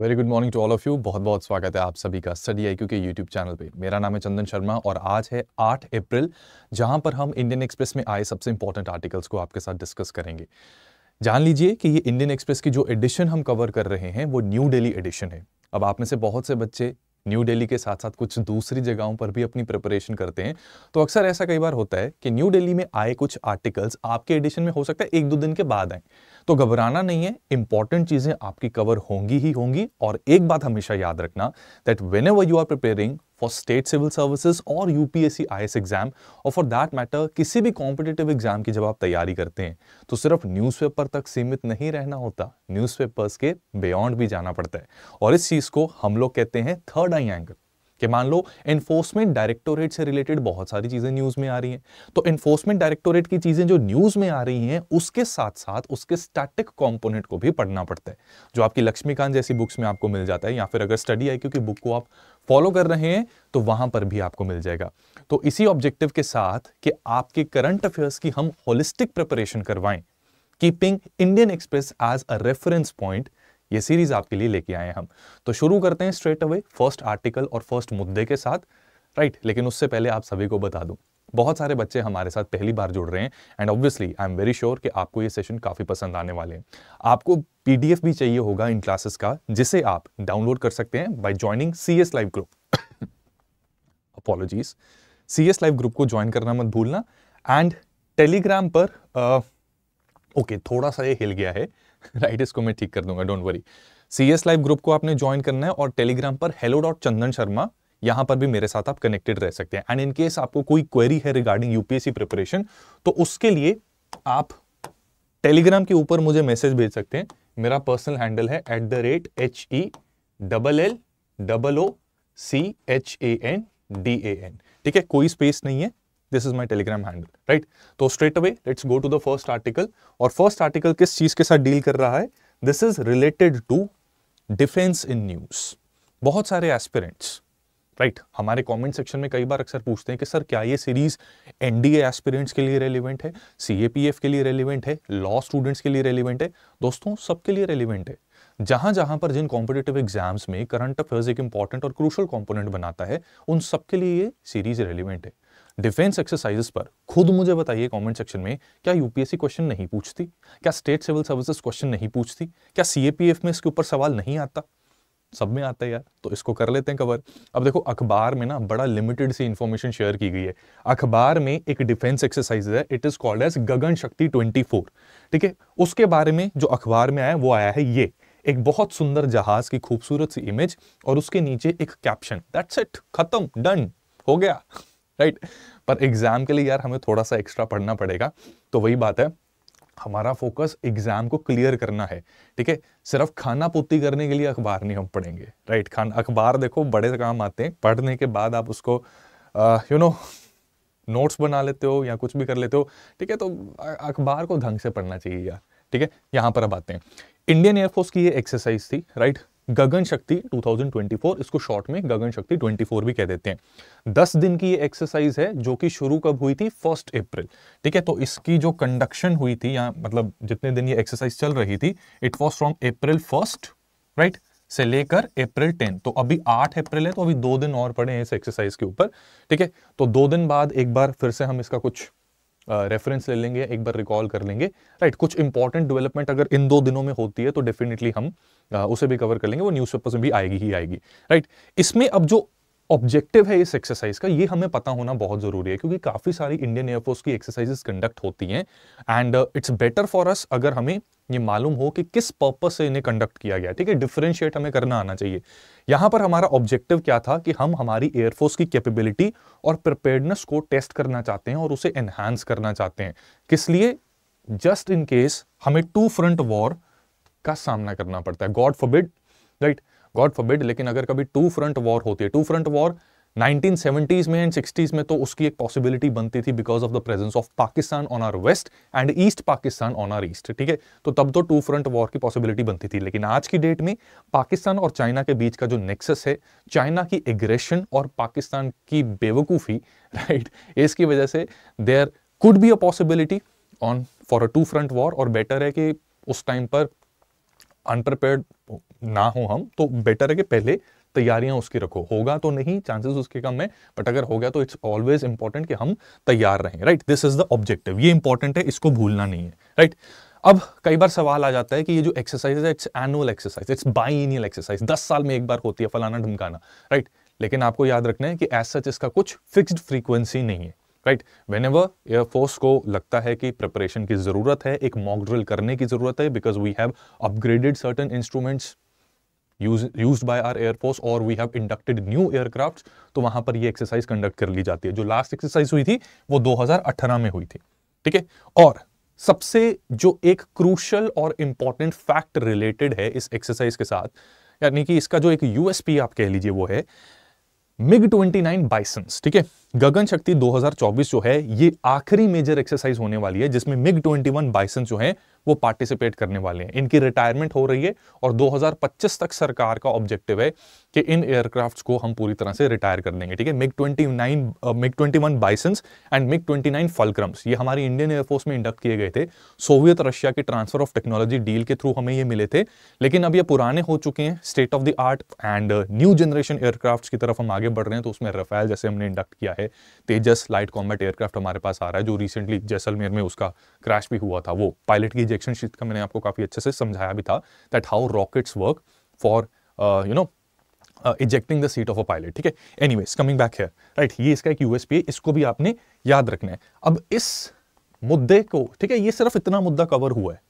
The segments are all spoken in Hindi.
Very good morning to all of you बहुत बहुत स्वागत है आप सभी का स्टडी आई के यूट्यूब चैनल पे मेरा नाम है चंदन शर्मा और आज है 8 अप्रैल जहां पर हम इंडियन एक्सप्रेस में आए सबसे इंपॉर्टेंट आर्टिकल्स को आपके साथ डिस्कस करेंगे जान लीजिए कि ये इंडियन एक्सप्रेस की जो एडिशन हम कवर कर रहे हैं वो न्यू डेली एडिशन है अब आप में से बहुत से बच्चे न्यू दिल्ली के साथ साथ कुछ दूसरी जगहों पर भी अपनी प्रिपरेशन करते हैं तो अक्सर ऐसा कई बार होता है कि न्यू दिल्ली में आए कुछ आर्टिकल्स आपके एडिशन में हो सकता है एक दो दिन के बाद आए तो घबराना नहीं है इंपॉर्टेंट चीज़ें आपकी कवर होंगी ही होंगी और एक बात हमेशा याद रखना that whenever you are preparing for state civil services और UPSC IS एग्जाम और फॉर दैट मैटर किसी भी कॉम्पिटेटिव एग्जाम की जब आप तैयारी करते हैं तो सिर्फ newspaper तक सीमित नहीं रहना होता newspapers के बियॉन्ड भी जाना पड़ता है और इस चीज़ को हम लोग कहते हैं थर्ड आई एंगल कि मान लो एनफोर्समेंट डायरेक्टोरेट से रिलेटेड बहुत सारी चीज़ें न्यूज़ में आ रही हैं तो एनफोर्समेंट डायरेक्टोरेट की चीज़ें जो न्यूज़ में आ रही हैं उसके साथ साथ उसके स्टैटिक कंपोनेंट को भी पढ़ना पड़ता है जो आपकी लक्ष्मीकांत जैसी बुक्स में आपको मिल जाता है या फिर अगर स्टडी आई क्योंकि बुक को आप फॉलो कर रहे हैं तो वहां पर भी आपको मिल जाएगा तो इसी ऑब्जेक्टिव के साथ कि आपके करंट अफेयर्स की हम होलिस्टिक प्रिपरेशन करवाएं keeping Indian express as a reference point ये सीरीज आपके लिए लेके आए हम तो शुरू करते हैं स्ट्रेट अवे फर्स्ट आर्टिकल और फर्स्ट मुद्दे के साथ राइट लेकिन उससे पहले आप सभी को बता दूं बहुत सारे बच्चे हमारे साथ पहली बार जुड़ रहे हैं and obviously I am very sure कि आपको ये सेशन काफ़ी पसंद आने वाले हैं आपको पी भी चाहिए होगा इन क्लासेस का जिसे आप डाउनलोड कर सकते हैं by joining C S live group apologies C S live group को ज्वाइन करना मत भूलना एंड टेलीग्राम पर ओके uh, okay, थोड़ा सा ये हिल गया है राइट इसको मैं ठीक कर दूंगा don't worry C S live group को आपने ज्वाइन करना है और टेलीग्राम पर हेलो डॉट चंदन शर्मा यहां पर भी मेरे साथ आप कनेक्टेड रह सकते हैं एंड इनकेस आपको कोई क्वेरी है रिगार्डिंग यूपीएससी प्रिपरेशन तो उसके लिए आप टेलीग्राम के ऊपर मुझे मैसेज भेज सकते हैं मेरा पर्सनल हैंडल है at the rate H E double L double O C H A N D A N ठीक है कोई स्पेस नहीं है this is my Telegram handle right तो straight away let's go to the first article और फर्स्ट आर्टिकल किस चीज के साथ डील कर रहा है this is related to defence in news बहुत सारे एस्पिरेंट्स राइट right. हमारे कमेंट सेक्शन में कई बार अक्सर पूछते हैं कि सर क्या ये सीरीज एनडीए एस्पिरेंट्स के लिए रेलिवेंट है सीएपीएफ के लिए रेलिवेंट है लॉ स्टूडेंट्स के लिए रेलिवेंट है दोस्तों सबके लिए रेलिवेंट है जहां जहां पर जिन कॉम्पिटेटिव एग्जाम्स में करंट अफेयर्स एक इंपॉर्टेंट और क्रूशल कॉम्पोनेंट बनाता है उन सबके लिए ये सीरीज रेलिवेंट है डिफेंस एक्सरसाइजेस पर खुद मुझे बताइए कमेंट सेक्शन में क्या यूपीएससी क्वेश्चन नहीं पूछती क्या स्टेट सिविल सर्विसेज क्वेश्चन नहीं पूछती क्या सीएपीएफ में इसके ऊपर सवाल नहीं आता सब में आता है यार तो इसको कर लेते हैं कवर अब देखो अखबार में ना बड़ा लिमिटेड सी इन्फॉर्मेशन शेयर की गई है अखबार में एक डिफेंस एक्सरसाइज है it is called as Gagan Shakti 24 ठीक है उसके बारे में जो अखबार में आया वो आया है ये एक बहुत सुंदर जहाज की खूबसूरत सी इमेज और उसके नीचे एक कैप्शन दैट्स इट खत्म डन हो गया राइट right? पर एग्जाम के लिए यार हमें थोड़ा सा एक्स्ट्रा पढ़ना पड़ेगा तो वही बात है हमारा फोकस एग्जाम को क्लियर करना है ठीक है सिर्फ खाना पूर्ति करने के लिए अखबार नहीं हम पढ़ेंगे राइट खान अखबार देखो बड़े काम आते हैं पढ़ने के बाद आप उसको यू नो नोट्स बना लेते हो या कुछ भी कर लेते हो ठीक है तो अखबार को ढंग से पढ़ना चाहिए यार ठीक है यहाँ पर अब आते हैं इंडियन एयरफोर्स की ये एक्सरसाइज थी राइट गगन शक्ति 2024 इसको शॉर्ट में गगन शक्ति 24 भी कह देते हैं 10 दिन की ये एक्सरसाइज है जो कि शुरू कब हुई थी फर्स्ट अप्रैल ठीक है तो इसकी जो कंडक्शन हुई थी या मतलब जितने दिन ये एक्सरसाइज चल रही थी it was from April first right से लेकर अप्रैल टेन तो अभी आठ अप्रैल है तो अभी दो दिन और पड़े हैं इस एक्सरसाइज के ऊपर ठीक है तो दो दिन बाद एक बार फिर से हम इसका कुछ रेफरेंस ले लेंगे एक बार रिकॉल कर लेंगे राइट कुछ इंपॉर्टेंट डेवलपमेंट अगर इन दो दिनों में होती है तो डेफिनेटली हम आ, उसे भी कवर कर लेंगे वो न्यूजपेपर में भी आएगी ही आएगी राइट इसमें अब जो ऑब्जेक्टिव है इस एक्सरसाइज का ये हमें पता होना बहुत जरूरी है क्योंकि काफ़ी सारी इंडियन एयरफोर्स की एक्सरसाइजेस कंडक्ट होती हैं and it's better for us अगर हमें ये मालूम हो कि किस पर्पज से इन्हें कंडक्ट किया गया ठीक है डिफ्रेंशिएट हमें करना आना चाहिए यहां पर हमारा ऑब्जेक्टिव क्या था कि हम हमारी एयरफोर्स की कैपेबिलिटी और प्रिपेयर्डनेस को टेस्ट करना चाहते हैं और उसे एनहांस करना चाहते हैं किस लिए जस्ट इन केस हमें टू फ्रंट वॉर का सामना करना पड़ता है God forbid right God forbid लेकिन अगर कभी टू फ्रंट वॉर होती है टू फ्रंट वॉर 1970s में एंड 60s में तो उसकी एक पॉसिबिलिटी बनती थी because of the presence of Pakistan on our west and east Pakistan on our east ठीक है तो तब तो टू फ्रंट वॉर की पॉसिबिलिटी बनती थी लेकिन आज की डेट में पाकिस्तान और चाइना के बीच का जो नेक्सस है चाइना की एग्रेशन और पाकिस्तान की बेवकूफ़ी राइट इसकी वजह से there could be a possibility on for a two front war और बेटर है कि उस टाइम पर अनप्रिपेयर्ड ना हो हम तो बेटर है कि पहले तैयारियां उसकी रखो होगा तो नहीं चांसेस उसके कम है बट अगर हो गया तो इट्स ऑलवेज इंपॉर्टेंट कि हम तैयार रहें right this is the objective ये इंपॉर्टेंट है इसको भूलना नहीं है राइट right? अब कई बार सवाल आ जाता है कि ये जो एक्सरसाइज है it's annual exercise it's biennial exercise दस साल में एक बार होती है फलाना ढमकाना राइट लेकिन आपको याद रखना है कि एज सच इसका कुछ फिक्स्ड फ्रीक्वेंसी नहीं है राइट वेन एवर एयरफोर्स को लगता है कि प्रिपरेशन की जरूरत है एक मॉक ड्रिल करने की जरूरत है because we have upgraded certain instruments used by our air force or we have inducted new aircrafts तो वहां पर ये एक्सरसाइज कंडक्ट कर ली जाती है जो लास्ट एक्सरसाइज हुई थी वो 2018 में हुई थी ठीक है और सबसे जो एक क्रूशल और इंपॉर्टेंट फैक्ट रिलेटेड है इस एक्सरसाइज के साथ यानी कि इसका जो एक यूएसपी आप कह लीजिए वो है मिग 29 बाइसन्स ठीक है गगन शक्ति 2024 जो है ये आखिरी मेजर एक्सरसाइज होने वाली है जिसमें मिग 21 बाइसन जो है वो पार्टिसिपेट करने वाले हैं इनकी रिटायरमेंट हो रही है और 2025 तक सरकार का ऑब्जेक्टिव है कि इन एयरक्राफ्ट को हम पूरी तरह से रिटायर कर देंगे ठीक है MiG twenty nine MiG twenty one Bisons and MiG twenty nine Fulcrums ये हमारे इंडियन एयरफोर्स में इंडक्ट किए गए थे सोवियत रशिया के ट्रांसफर ऑफ टेक्नोलॉजी डील के थ्रू हमें ये मिले थे लेकिन अब ये पुराने हो चुके हैं state of the art and new generation aircraft की तरफ हम आगे बढ़ रहे हैं तो उसमें रफेल जैसे हमने इंडक्ट किया है तेजस लाइट कॉम्बैट एयरक्राफ्ट हमारे पास आ रहा है जो रिसेंटली जैसलमेर में उसका क्रैश भी हुआ था वो पायलट की इजेक्शन शीट का मैंने आपको काफ़ी अच्छे से समझाया भी था that how rockets work for you know ejecting the seat of a pilot ठीक है एनीवेज कमिंग बैक है राइट ये इसका एक यूएसपी है इसको भी आपने याद रखना है अब इस मुद्दे को ठीक है ये सिर्फ इतना मुद्दा कवर हुआ है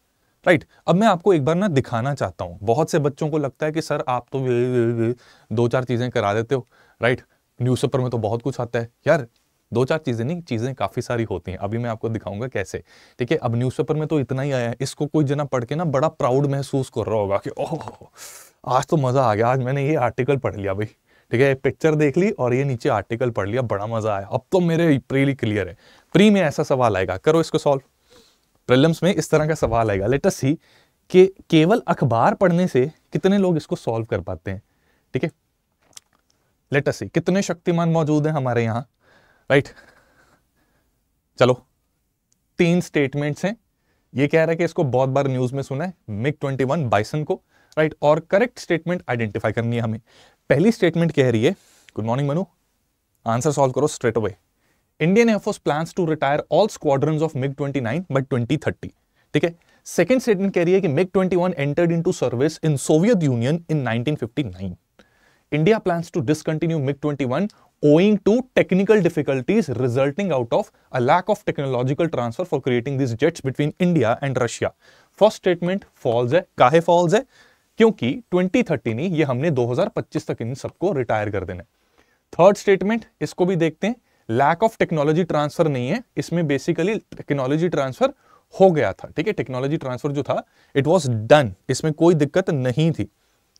राइट right. अब मैं आपको एक बार ना दिखाना चाहता हूँ बहुत से बच्चों को लगता है कि सर आप तो वे वे वे दो चार चीज़ें करा देते हो राइट न्यूज़पेपर में तो बहुत कुछ आता है यार दो चार चीज़ें नहीं चीज़ें काफ़ी सारी होती हैं अभी मैं आपको दिखाऊंगा कैसे ठीक है अब न्यूज़पेपर में तो इतना ही आया है इसको कोई जना पढ़ के ना बड़ा प्राउड महसूस कर रहा होगा कि ओह आज तो मज़ा आ गया आज मैंने ये आर्टिकल पढ़ लिया भाई ठीक है पिक्चर देख ली और ये नीचे आर्टिकल पढ़ लिया बड़ा मज़ा आया अब तो मेरे प्रीली क्लियर है प्री में ऐसा सवाल आएगा करो इसको सॉल्व प्रिलिम्स में इस तरह का सवाल आएगा लेटस सी कि केवल अखबार पढ़ने से कितने लोग इसको सॉल्व कर पाते हैं ठीक है लेटस सी कितने शक्तिमान मौजूद हैं हमारे यहाँ राइट चलो तीन स्टेटमेंट्स हैं ये कह रहा है कि इसको बहुत बार न्यूज़ में सुना है मिग ट्वेंटी वन बाइसन को राइट और करेक्ट स्टेटमेंट आइडेंटिफाई करनी है हमें पहली स्टेटमेंट कह रही है good morning Manu answer solve करो straight away Indian air force plan to retire all squadron of MiG twenty nine by twenty thirty ठीक है सेकेंड स्टेटमेंट कह रही है कि MiG twenty one entered into service in Soviet Union in nineteen fifty nine India plan to discontinue MiG twenty one owing to technical difficulties resulting out of a lack of technological transfer for creating these jets between India and Russia. First statement false है काहे false है क्योंकि 2030 नहीं ये हमने 2025 तक इन सबको रिटायर कर देना थर्ड स्टेटमेंट इसको भी देखते हैं लैक ऑफ टेक्नोलॉजी ट्रांसफर नहीं है इसमें बेसिकली टेक्नोलॉजी ट्रांसफर हो गया था ठीक है टेक्नोलॉजी ट्रांसफर जो था इट वॉज डन इसमें कोई दिक्कत नहीं थी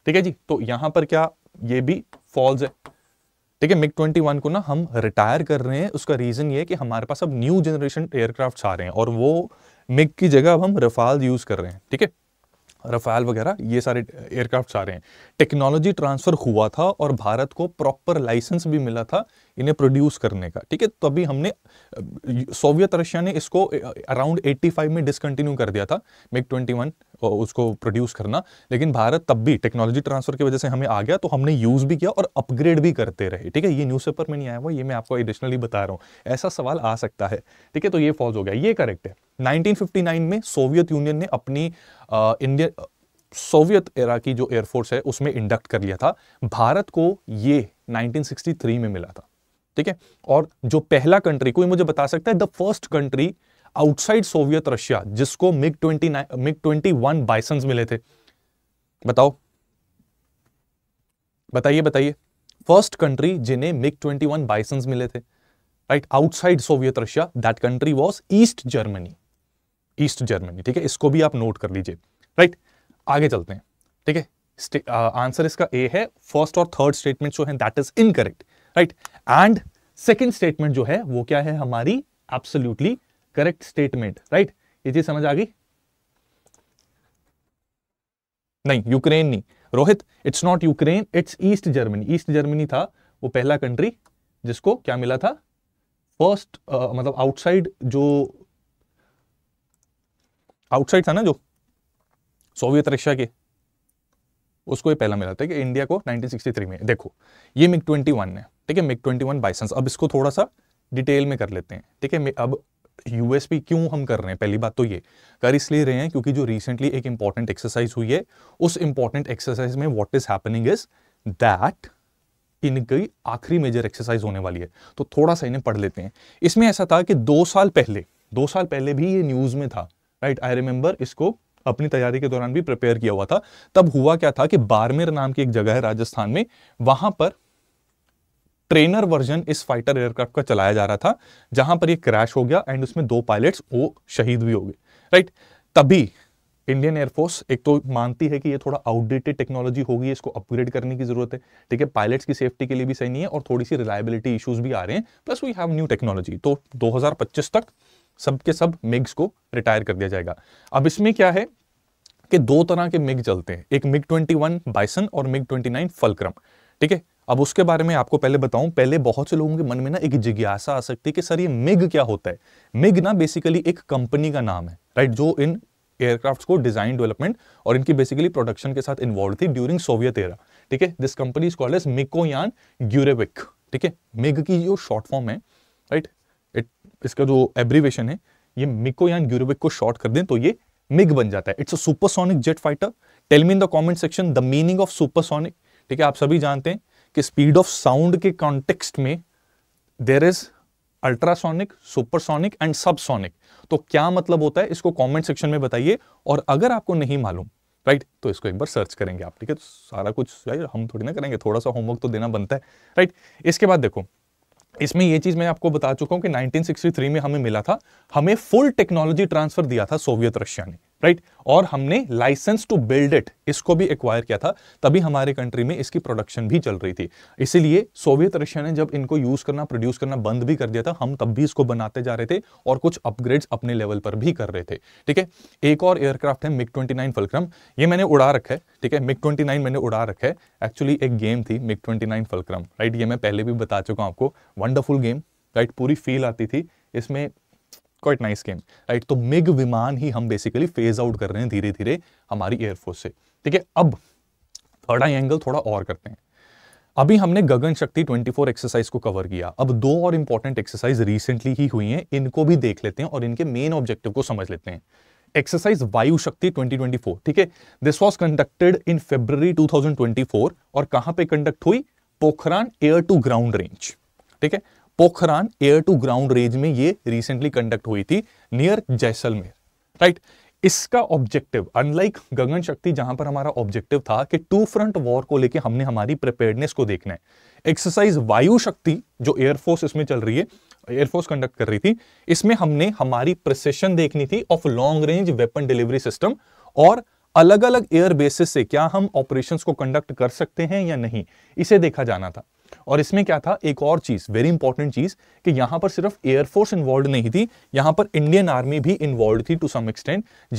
ठीक है जी तो यहां पर क्या ये भी फॉल्स है ठीक है मिग ट्वेंटी वन को ना हम रिटायर कर रहे हैं उसका रीजन ये है कि हमारे पास अब न्यू जनरेशन एयरक्राफ्ट आ रहे हैं और वो मिग की जगह अब हम रफाल यूज कर रहे हैं ठीक है रफ़ाल वगैरह ये सारे एयरक्राफ्ट आ रहे हैं टेक्नोलॉजी ट्रांसफ़र हुआ था और भारत को प्रॉपर लाइसेंस भी मिला था इन्हें प्रोड्यूस करने का ठीक है तभी हमने सोवियत रशिया ने इसको अराउंड 85 में डिसकंटिन्यू कर दिया था मेक 21 उसको प्रोड्यूस करना लेकिन भारत तब भी टेक्नोलॉजी ट्रांसफर की वजह से हमें आ गया तो हमने यूज़ भी किया और अपग्रेड भी करते रहे ठीक है ये न्यूज़पेपर में नहीं आया हुआ ये मैं आपको एडिशनली बता रहा हूँ ऐसा सवाल आ सकता है ठीक है तो ये फॉल्स हो गया ये करेक्ट है नाइनटीन में सोवियत यूनियन ने अपनी इंडियन सोवियत एरा की जो एयरफोर्स है उसमें इंडक्ट कर लिया था भारत को ये नाइनटीन में मिला था ठीक है और जो पहला कंट्री कोई मुझे बता सकता है the first country outside Soviet Russia जिसको MiG twenty MiG twenty one Bisons मिले थे बताओ बताइए बताइए फर्स्ट कंट्री जिन्हें मिग ट्वेंटी वन बाइसन्स मिले थे right outside Soviet Russia that country was East Germany East Germany ठीक है इसको भी आप नोट कर लीजिए राइट right? आगे चलते हैं ठीक है आंसर uh, इसका ए है फर्स्ट और थर्ड स्टेटमेंट जो है that is incorrect right and second statement जो है वो क्या है हमारी एब्सोल्यूटली करेक्ट स्टेटमेंट राइट ये चीज समझ आ गई नहीं यूक्रेन नहीं Rohit it's not Ukraine it's East Germany East Germany था वो पहला कंट्री जिसको क्या मिला था फर्स्ट uh, मतलब आउटसाइड जो आउटसाइड था ना जो सोवियत रशिया के उसको ये पहला मिला था कि इंडिया को 1963 में देखो ये मिग 21 है ठीक है मिग 21 बाइसेंस अब इसको थोड़ा सा डिटेल में कर लेते हैं ठीक है अब यूएसपी क्यों हम कर रहे हैं पहली बात तो ये कर इसलिए रहे हैं क्योंकि जो रिसेंटली एक इंपॉर्टेंट एक्सरसाइज हुई है उस इंपॉर्टेंट एक्सरसाइज में what is happening is that इनकी आखिरी मेजर एक्सरसाइज होने वाली है तो थोड़ा सा इन्हें पढ़ लेते हैं इसमें ऐसा था कि दो साल पहले दो साल पहले भी ये न्यूज में था राइट आई रिमेंबर इसको अपनी तैयारी के दौरान भी प्रिपेयर किया हुआ था तब हुआ क्या था कि बारमेर नाम की एक जगह है राजस्थान में वहां पर ट्रेनर वर्जन इस फाइटर एयरक्राफ्ट का चलाया जा रहा था जहां पर ये क्रैश हो गया एंड उसमें दो पायलट्स वो शहीद भी हो गए राइट तभी इंडियन एयरफोर्स एक तो मानती है कि ये थोड़ा आउटडेटेड टेक्नोलॉजी होगी इसको अपग्रेड करने की जरूरत है ठीक है पायलट्स की सेफ्टी के लिए भी सही नहीं है और थोड़ी सी रिलायबिलिटी इश्यूज भी आ रहे हैं plus we have new technology तो 2025 तक सबके सब मिग्स को रिटायर कर दिया जाएगा अब इसमें क्या है कि दो तरह के मिग चलते हैं एक मिग ट्वेंटी बाइसन और मिग ट्वेंटी फलक्रम ठीक है अब उसके बारे में आपको पहले बताऊं पहले बहुत से लोगों के मन में ना एक जिज्ञासा आ सकती है कि सर ये मिग क्या होता है मिग ना बेसिकली एक कंपनी का नाम है राइट जो इन एयरक्राफ्ट को डिजाइन डेवलपमेंट और इनकी बेसिकली प्रोडक्शन के साथ इन्वॉल्व थी ड्यूरिंग सोवियत एरा ठीक है this company is called as Mikoyan Gurevich ठीक है मिग की जो शॉर्ट फॉर्म है राइट इट इसका जो एब्रीवेशन है ये मिकोयान ग्यूरेविक को शॉर्ट कर दें तो ये मिग बन जाता है it's a supersonic jet fighter tell me in the comment section the meaning of supersonic ठीक है आप सभी जानते हैं कि स्पीड ऑफ साउंड के कॉन्टेक्स्ट में there is ultrasonic supersonic and subsonic तो क्या मतलब होता है इसको कमेंट सेक्शन में बताइए और अगर आपको नहीं मालूम राइट तो इसको एक बार सर्च करेंगे आप ठीक है तो सारा कुछ हम थोड़ी ना करेंगे थोड़ा सा होमवर्क तो देना बनता है राइट इसके बाद देखो इसमें यह चीज़ मैं आपको बता चुका हूं कि 1963 में हमें मिला था हमें फुल टेक्नोलॉजी ट्रांसफर दिया था सोवियत रशिया ने राइट right? और हमने लाइसेंस टू बिल्ड इट इसको भी एक्वायर किया था तभी हमारे कंट्री में इसकी प्रोडक्शन भी चल रही थी इसीलिए सोवियत रशिया ने जब इनको यूज करना प्रोड्यूस करना बंद भी कर दिया था हम तब भी इसको बनाते जा रहे थे और कुछ अपग्रेड्स अपने लेवल पर भी कर रहे थे ठीक है एक और एयरक्राफ्ट है मिग ट्वेंटी नाइन फलक्रम ये मैंने उड़ा रखा है ठीक है मिग ट्वेंटी नाइन मैंने उड़ा रखा है एक्चुअली एक गेम थी MiG twenty nine Fulcrum right ये मैं पहले भी बता चुका हूँ आपको वंडरफुल गेम राइट पूरी फील आती थी इसमें क्वाइट नाइस गेम राइट तो मिग विमान ही हम बेसिकली फेज आउट कर रहे हैं धीरे धीरे हमारी एयरफोर्स से ठीक है अब थर्ड आई एंगल थोड़ा और करते हैं अभी हमने गगन शक्ति 24 एक्सरसाइज को कवर किया अब दो और इंपॉर्टेंट एक्सरसाइज रिसेंटली ही हुई हैं इनको भी देख लेते हैं और इनके मेन ऑब्जेक्टिव को समझ लेते हैं एक्सरसाइज वायु शक्ति 2024 ठीक है this was conducted in February 2024 और कहां पे कंडक्ट हुई Pokhran air to ground range ठीक है Pokhran air to ground range में ये रिसेंटली कंडक्ट हुई थी नियर जैसलमेर राइट इसका ऑब्जेक्टिव अनलाइक गगन शक्ति जहां पर हमारा ऑब्जेक्टिव था कि टू फ्रंट वॉर को लेके हमने हमारी प्रिपेयरनेस को देखना है एक्सरसाइज वायु शक्ति जो एयरफोर्स इसमें चल रही है एयरफोर्स कंडक्ट कर रही थी इसमें हमने हमारी प्रसेशन देखनी थी of long range weapon delivery system और अलग अलग एयर बेसिस से क्या हम ऑपरेशंस को कंडक्ट कर सकते हैं या नहीं इसे देखा जाना था और इसमें क्या था एक और चीज वेरी इंपॉर्टेंट चीज कि यहां पर सिर्फ एयरफोर्स इन्वॉल्व नहीं थी यहां पर इंडियन आर्मी भी इन्वॉल्व थी टू सम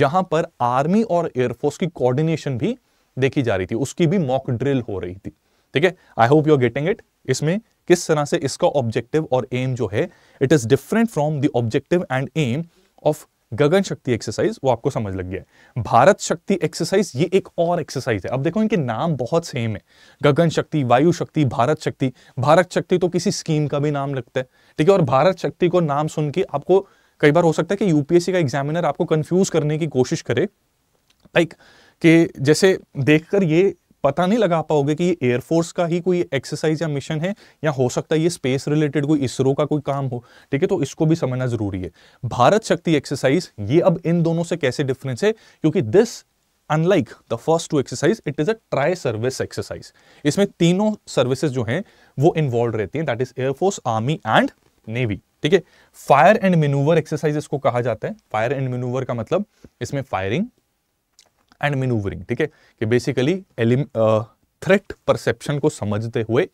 जहां पर आर्मी और एयरफोर्स की कोऑर्डिनेशन भी देखी जा रही थी उसकी भी मॉक ड्रिल हो रही थी ठीक है I hope you are getting it इसमें किस तरह से इसका ऑब्जेक्टिव और एम जो है it is different from the objective and aim of Gagan Shakti exercise वो आपको समझ लग गया है भारत शक्ति एक्सरसाइज ये एक और एक्सरसाइज है अब देखो इनके नाम बहुत सेम है गगन शक्ति वायु शक्ति भारत शक्ति भारत शक्ति तो किसी स्कीम का भी नाम लगता है ठीक है और भारत शक्ति को नाम सुन के आपको कई बार हो सकता है कि यूपीएससी का एग्जामिनर आपको कंफ्यूज करने की कोशिश करे लाइक के जैसे देखकर ये पता नहीं लगा पाओगे कि ये एयरफोर्स का ही कोई एक्सरसाइज या मिशन है या हो सकता है ये स्पेस रिलेटेड कोई इसरो का कोई काम हो ठीक है तो इसको भी समझना जरूरी है भारत शक्ति एक्सरसाइज ये अब इन दोनों से कैसे डिफरेंस है क्योंकि this unlike the first two exercise it is a tri service exercise इसमें तीनों सर्विसेज जो हैं वो इन्वॉल्व रहती हैं that is air force army and navy ठीक है फायर एंड मेनूवर एक्सरसाइज इसको कहा जाता है फायर एंड मेनूवर का मतलब इसमें फायरिंग एंड मिनूवरिंग ठीक है कि बेसिकली थ्रेट परसेप्शन को समझते हुए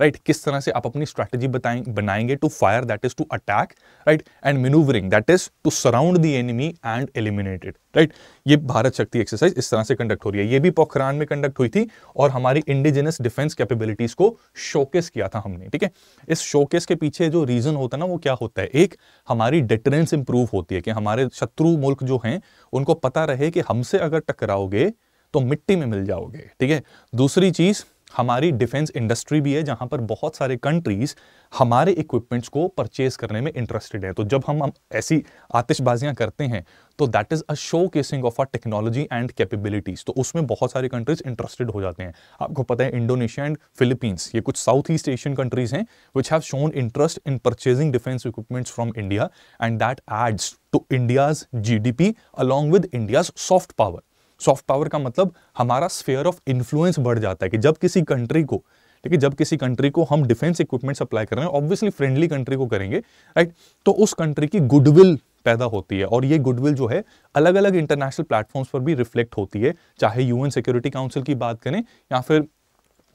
राइट किस तरह से आप अपनी स्ट्रैटेजी बताएं बनाएंगे to fire that is to attack right and manoeuvring that is to surround the enemy and eliminated right ये भारत शक्ति एक्सरसाइज इस तरह से कंडक्ट हो रही है ये भी पोखरान में कंडक्ट हुई थी और हमारी इंडिजिनस डिफेंस कैपेबिलिटीज को शोकेस किया था हमने ठीक है इस शोकेस के पीछे जो रीजन होता है ना वो क्या होता है एक हमारी डिटरेंस इंप्रूव होती है कि हमारे शत्रु मुल्क जो हैं उनको पता रहे कि हमसे अगर टकराओगे तो मिट्टी में मिल जाओगे ठीक है दूसरी चीज़ हमारी डिफेंस इंडस्ट्री भी है जहां पर बहुत सारे कंट्रीज हमारे इक्विपमेंट्स को परचेज करने में इंटरेस्टेड हैं तो जब हम, ऐसी आतिशबाजियां करते हैं तो that is a showcasing of our technology and capabilities तो उसमें बहुत सारे कंट्रीज इंटरेस्टेड हो जाते हैं आपको पता है इंडोनेशिया एंड फिलीपींस ये कुछ साउथ ईस्ट एशियन कंट्रीज हैं which have shown interest in purchasing defence equipments from India and that aids to India's G D P along with India's soft power soft power का मतलब हमारा स्फेयर ऑफ इन्फ्लुएंस बढ़ जाता है कि जब किसी कंट्री को ठीक है जब किसी कंट्री को हम डिफेंस इक्विपमेंट सप्लाई कर रहे हैं ऑब्वियसली फ्रेंडली कंट्री को करेंगे राइट तो उस कंट्री की गुडविल पैदा होती है और ये गुडविल जो है अलग अलग इंटरनेशनल प्लेटफॉर्म्स पर भी रिफ्लेक्ट होती है चाहे यूएन सिक्योरिटी काउंसिल की बात करें या फिर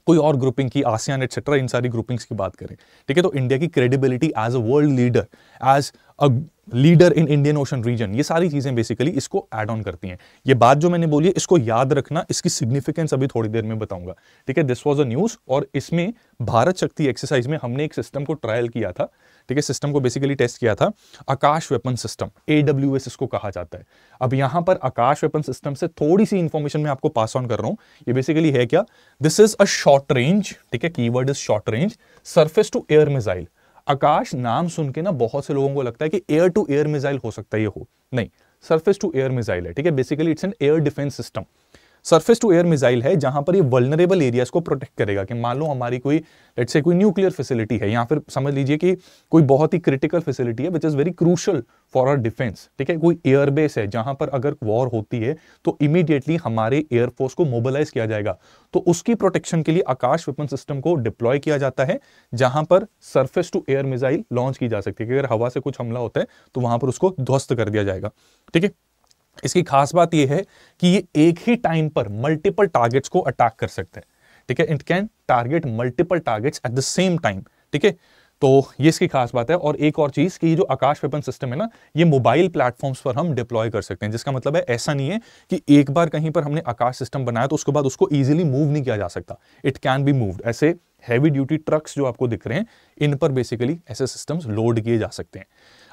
कोई और ग्रुपिंग की आसियान एक्सेट्रा इन सारी ग्रुपिंग्स की बात करें ठीक है तो इंडिया की credibility as a world leader as a leader in Indian ocean region ये सारी चीज़ें बेसिकली इसको एड ऑन करती हैं ये बात जो मैंने बोली है इसको याद रखना इसकी सिग्निफिकेंस अभी थोड़ी देर में बताऊंगा ठीक है दिस वॉज अ न्यूज़ और इसमें भारत शक्ति एक्सरसाइज में हमने एक सिस्टम को ट्रायल किया था ठीक है सिस्टम को बेसिकली टेस्ट किया था आकाश वेपन सिस्टम ए इसको कहा जाता है अब यहां पर आकाश वेपन सिस्टम से थोड़ी सी इन्फॉर्मेशन मैं आपको पास ऑन कर रहा हूँ ये बेसिकली है क्या this is a short range ठीक है word is short range surface to air missile Akash नाम सुन के ना बहुत से लोगों को लगता है कि एयर टू एयर मिसाइल हो सकता है ये हो नहीं सरफेस टू एयर मिसाइल है ठीक है basically it's an air defence system surface to air missile है जहां पर ये वल्नरेबल एरियाज को प्रोटेक्ट करेगा कि मान लो हमारी कोई लेट्स से कोई न्यूक्लियर फैसिलिटी है या फिर समझ लीजिए कि कोई बहुत ही क्रिटिकल फैसिलिटी है which is very crucial for our defence ठीक है कोई एयरबेस है जहां पर अगर वॉर होती है तो इमीडिएटली हमारे एयरफोर्स को मोबिलाइज किया जाएगा तो उसकी प्रोटेक्शन के लिए आकाश वेपन सिस्टम को डिप्लॉय किया जाता है जहां पर surface to air missile launch की जा सकती है कि अगर हवा से कुछ हमला होता है तो वहां पर उसको ध्वस्त कर दिया जाएगा ठीक है इसकी खास बात यह है कि ये एक ही टाइम पर मल्टीपल टारगेट्स को अटैक कर सकते हैं ठीक है it can target multiple targets at the same time ठीक है तो ये इसकी खास बात है और एक और चीज़ कि ये जो आकाश वेपन सिस्टम है ना ये मोबाइल प्लेटफॉर्म्स पर हम डिप्लॉय कर सकते हैं जिसका मतलब है ऐसा नहीं है कि एक बार कहीं पर हमने आकाश सिस्टम बनाया तो उसके बाद उसको इजीली मूव नहीं किया जा सकता इट कैन बी मूव्ड ऐसे हैवी ड्यूटी ट्रक्स जो आपको दिख रहे हैं इन पर बेसिकली ऐसे सिस्टम लोड किए जा सकते हैं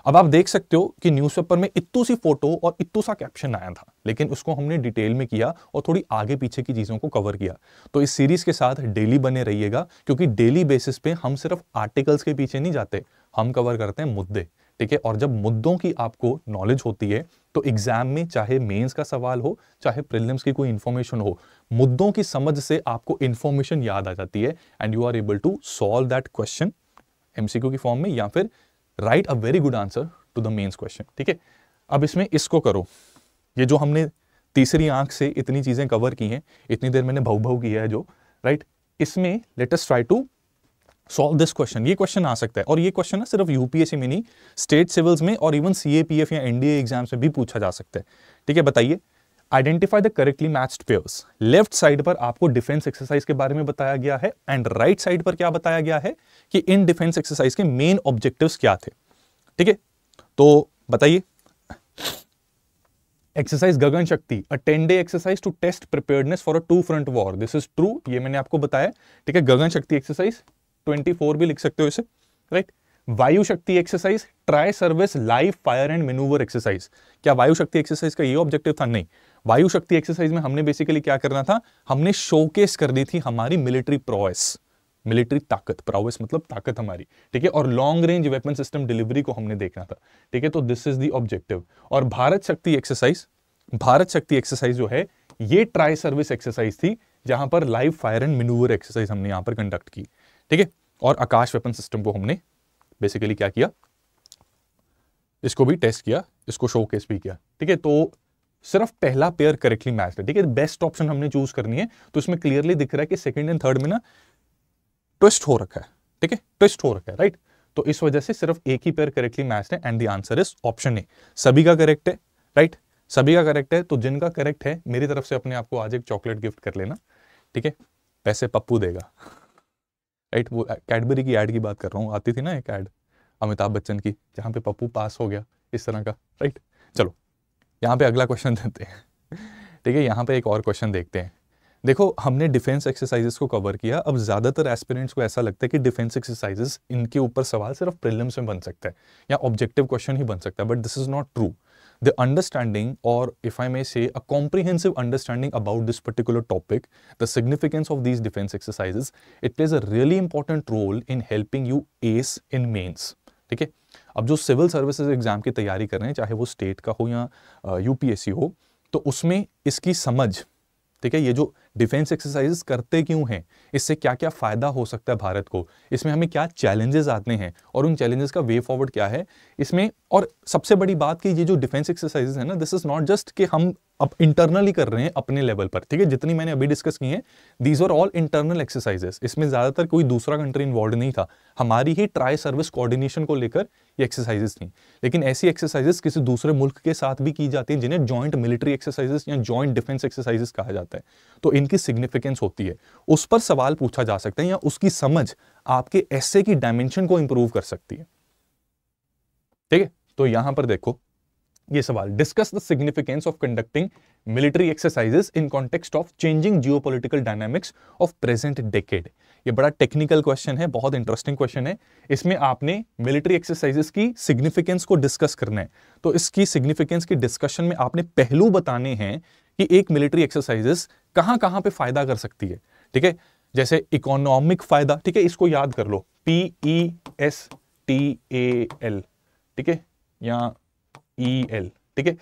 अब आप देख सकते हो कि न्यूज़पेपर में इतू सी फोटो और इतू सा कैप्शन आया था लेकिन उसको हमने डिटेल में किया और थोड़ी आगे पीछे की चीज़ों को कवर किया तो इस सीरीज़ के साथ डेली बने रहिएगा क्योंकि डेली बेसिस पे हम सिर्फ आर्टिकल्स के पीछे नहीं जाते हम कवर करते हैं मुद्दे ठीक है और जब मुद्दों की आपको नॉलेज होती है तो एग्जाम में चाहे मेंस का सवाल हो चाहे प्रिलिम्स की कोई इन्फॉर्मेशन हो मुद्दों की समझ से आपको इन्फॉर्मेशन याद आ जाती है and you are able to solve that question MCQ की फॉर्म में या फिर write a very good answer to the mains question ठीक है अब इसमें इसको करो ये जो हमने तीसरी आंख से इतनी चीज़ें कवर की हैं इतनी देर मैंने भव भव किया है जो राइट इसमें latest try to solve this question ये क्वेश्चन आ सकता है और ये क्वेश्चन ना सिर्फ यूपीएससी में नहीं स्टेट सिविल्स में और इवन सीएपीएफ या एनडीए एग्जाम्स में भी पूछा जा सकता है ठीक है बताइए identify the correctly matched pairs left side पर आपको डिफेंस एक्सरसाइज के बारे में बताया गया है एंड राइट साइड पर क्या बताया गया है कि इन डिफेंस एक्सरसाइज के मेन ऑब्जेक्टिव क्या थे ठीक है तो बताइए exercise Gagan Shakti a ten day exercise to test preparedness for a two front war this is true ये मैंने आपको बताया ठीक है गगन शक्ति एक्सरसाइज 24 भी लिख सकते हो इसे right Vayu Shakti exercise tri service live fire and manoeuvre exercise क्या वायु शक्ति एक्सरसाइज का ये ऑब्जेक्टिव था नहीं वायु शक्ति एक्सरसाइज में हमने बेसिकली क्या करना था हमने शोकेस कर दी थी हमारी मिलिट्री प्रोएस मिलिट्री ताकत प्राउस मतलब ताकत हमारी ठीक है और long range weapon system delivery को हमने देखना था ठीक है तो दिस इज दी ऑब्जेक्टिव और भारत शक्ति एक्सरसाइज भारत शक्ति एक्सरसाइज जो है ये ट्राई सर्विस एक्सरसाइज थी जहां पर live fire and manoeuvre exercise हमने यहां पर कंडक्ट की ठीक है और आकाश वेपन सिस्टम को हमने बेसिकली क्या किया इसको भी टेस्ट किया इसको शोकेस भी किया ठीक है तो सिर्फ पहला पेयर करेक्टली मैच है ठीक है बेस्ट ऑप्शन हमने चूज करनी है तो इसमें क्लियरली दिख रहा है कि सेकंड एंड थर्ड में ना ट्विस्ट हो रखा है ठीक है ट्विस्ट हो रखा है राइट तो इस वजह से सिर्फ एक ही पेयर करेक्टली मैच है and the answer is option A सभी का करेक्ट है राइट सभी का करेक्ट है तो जिनका करेक्ट है मेरी तरफ से अपने आपको आज एक चॉकलेट गिफ्ट कर लेना ठीक है पैसे पप्पू देगा राइट वो कैडबरी की एड की बात कर रहा हूँ आती थी ना एक एड अमिताभ बच्चन की जहां पे पप्पू पास हो गया इस तरह का राइट चलो यहाँ पे अगला क्वेश्चन देते हैं ठीक है यहाँ पे एक और क्वेश्चन देखते हैं देखो हमने डिफेंस एक्सरसाइजेस को कवर किया अब ज्यादातर एस्पिरेंट्स को ऐसा लगता है कि डिफेंस एक्सरसाइजेस इनके ऊपर सवाल सिर्फ प्रिलिम्स में बन सकता है या ऑब्जेक्टिव क्वेश्चन ही बन सकता है but this is not true the understanding और if I may say a comprehensive understanding about this particular topic the significance of this defence exercises it plays a really important role in helping you as in mains ठीक है अब जो सिविल सर्विसेज एग्ज़ाम की तैयारी कर रहे हैं चाहे वो स्टेट का हो या यूपीएससी हो तो उसमें इसकी समझ ठीक है ये जो डिफेंस एक्सरसाइजेस करते क्यों हैं इससे क्या क्या फ़ायदा हो सकता है भारत को इसमें हमें क्या चैलेंजेस आते हैं और उन चैलेंजेस का वे फॉरवर्ड क्या है इसमें और सबसे बड़ी बात कि ये जो डिफेंस एक्सरसाइजेस है ना दिस इज़ नॉट जस्ट कि हम अब इंटरनली कर रहे हैं अपने लेवल पर ठीक है जितनी मैंने अभी डिस्कस की है these are all internal exercises इसमें ज़्यादातर कोई दूसरा कंट्री इन्वॉल्व नहीं था हमारी ही ट्राई सर्विस कोऑर्डिनेशन को लेकर ये एक्सरसाइजेस थी लेकिन ऐसी एक्सरसाइजेस किसी दूसरे मुल्क के साथ भी की जाती है जिन्हें ज्वाइंट मिलिट्री एक्सरसाइजेस या ज्वाइंट डिफेंस एक्सरसाइजेस कहा जाता है तो इनकी सिग्निफिकेंस होती है उस पर सवाल पूछा जा सकता है या उसकी समझ आपके ऐसे की डायमेंशन को इंप्रूव कर सकती है ठीक है तो यहां पर देखो ये सवाल discuss the significance of conducting military exercises in context of changing geopolitical dynamics of present decade ये बड़ा टेक्निकल क्वेश्चन है बहुत इंटरेस्टिंग क्वेश्चन है इसमें आपने मिलिट्री एक्सरसाइजेस की सिग्निफिकेंस को डिस्कस करना है तो इसकी सिग्निफिकेंस की डिस्कशन में आपने पहलू बताने हैं कि एक मिलिट्री एक्सरसाइजेस कहाँ कहाँ पे फायदा कर सकती है ठीक है जैसे इकोनॉमिक फायदा ठीक है इसको याद कर लो P E S T A L ठीक है या ई एल e ठीक है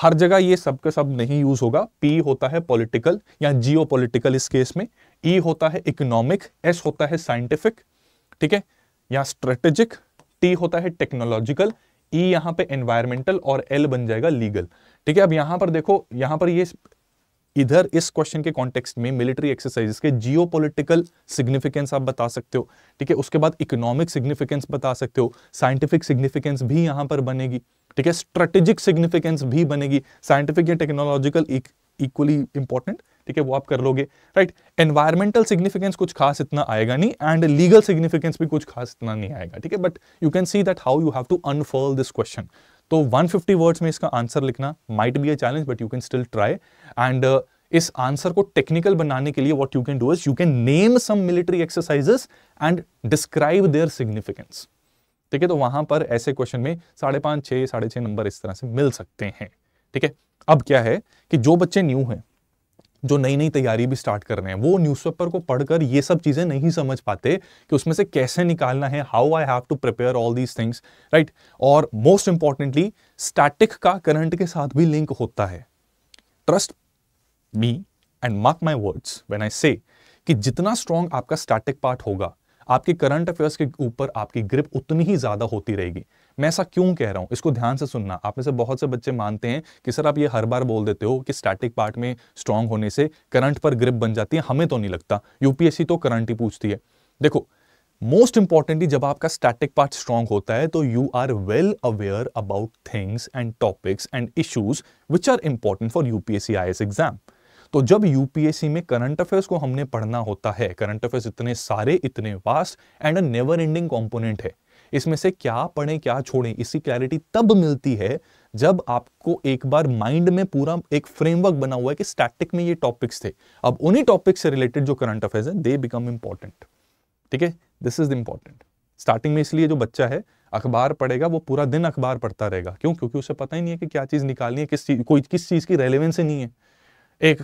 हर जगह ये सब के सब नहीं यूज होगा पी होता है पॉलिटिकल या जियो पोलिटिकल इस केस में ई e होता है इकोनॉमिक एस होता है साइंटिफिक ठीक है या स्ट्रेटेजिक टी होता है टेक्नोलॉजिकल ई e यहां पे एनवायरमेंटल और एल बन जाएगा लीगल ठीक है अब यहां पर देखो यहां पर ये इधर इस क्वेश्चन के कॉन्टेक्स्ट में मिलिट्री एक्सरसाइजेस के जियोपॉलिटिकल सिग्निफिकेंस आप बता सकते हो ठीक है उसके बाद इकोनॉमिक सिग्निफिकेंस बता सकते हो साइंटिफिक सिग्निफिकेंस भी यहां पर बनेगी ठीक है स्ट्रेटेजिक सिग्निफिकेंस भी बनेगी साइंटिफिक या टेक्नोलॉजिकल इक्वली इंपॉर्टेंट ठीक है वो आप कर लोगे राइट एनवायरमेंटल सिग्निफिकेंस कुछ खास इतना आएगा नहीं एंड लीगल सिग्निफिकेंस भी कुछ खास इतना नहीं आएगा ठीक है but you can see that how you have to unfurl this question तो 150 वर्ड्स में इसका आंसर लिखना might be a challenge but you can still try and इस आंसर को टेक्निकल बनाने के लिए what you can do is you can name some military exercises and describe their significance ठीक है तो वहां पर ऐसे क्वेश्चन में साढ़े पांच छह साढ़े छह नंबर इस तरह से मिल सकते हैं ठीक है अब क्या है कि जो बच्चे न्यू हैं जो नई नई तैयारी भी स्टार्ट कर रहे हैं वो न्यूज़पेपर को पढ़कर ये सब चीज़ें नहीं समझ पाते कि उसमें से कैसे निकालना है how I have to prepare all these things right और मोस्ट इंपॉर्टेंटली स्टैटिक का करंट के साथ भी लिंक होता है trust me and mark my words when I say कि जितना स्ट्रांग आपका स्टैटिक पार्ट होगा आपकी करंट अफेयर्स के ऊपर आपकी ग्रिप उतनी ही ज़्यादा होती रहेगी मैं ऐसा क्यों कह रहा हूं इसको ध्यान से सुनना आप में से बहुत से बच्चे मानते हैं कि सर आप ये हर बार बोल देते हो कि स्टैटिक पार्ट में स्ट्रांग होने से करंट पर ग्रिप बन जाती है हमें तो नहीं लगता यूपीएससी तो करंट ही पूछती है देखो मोस्ट इंपॉर्टेंटली जब आपका स्टैटिक पार्ट स्ट्रांग होता है तो you are well aware about things and topics and issues which are important for UPSC I exam तो जब यूपीएससी में करंट अफेयर्स को हमने पढ़ना होता है करंट अफेयर्स इतने सारे इतने vast and a never ending component है इसमें से क्या पढ़ें क्या छोड़ें इसी क्लैरिटी तब मिलती है जब आपको एक बार माइंड में पूरा एक फ्रेमवर्क बना हुआ है कि स्टैटिक में ये टॉपिक्स थे अब उन्हीं टॉपिक्स से रिलेटेड जो करंट अफेयर्स हैं दे बिकम इंपॉर्टेंट ठीक है दिस इज इंपॉर्टेंट स्टार्टिंग में इसलिए जो बच्चा है अखबार पढ़ेगा वो पूरा दिन अखबार पढ़ता रहेगा क्यों क्योंकि उसे पता ही नहीं है कि क्या चीज़ निकालनी है किस चीज़ कोई किस चीज़ की रेलिवेंस ही नहीं है एक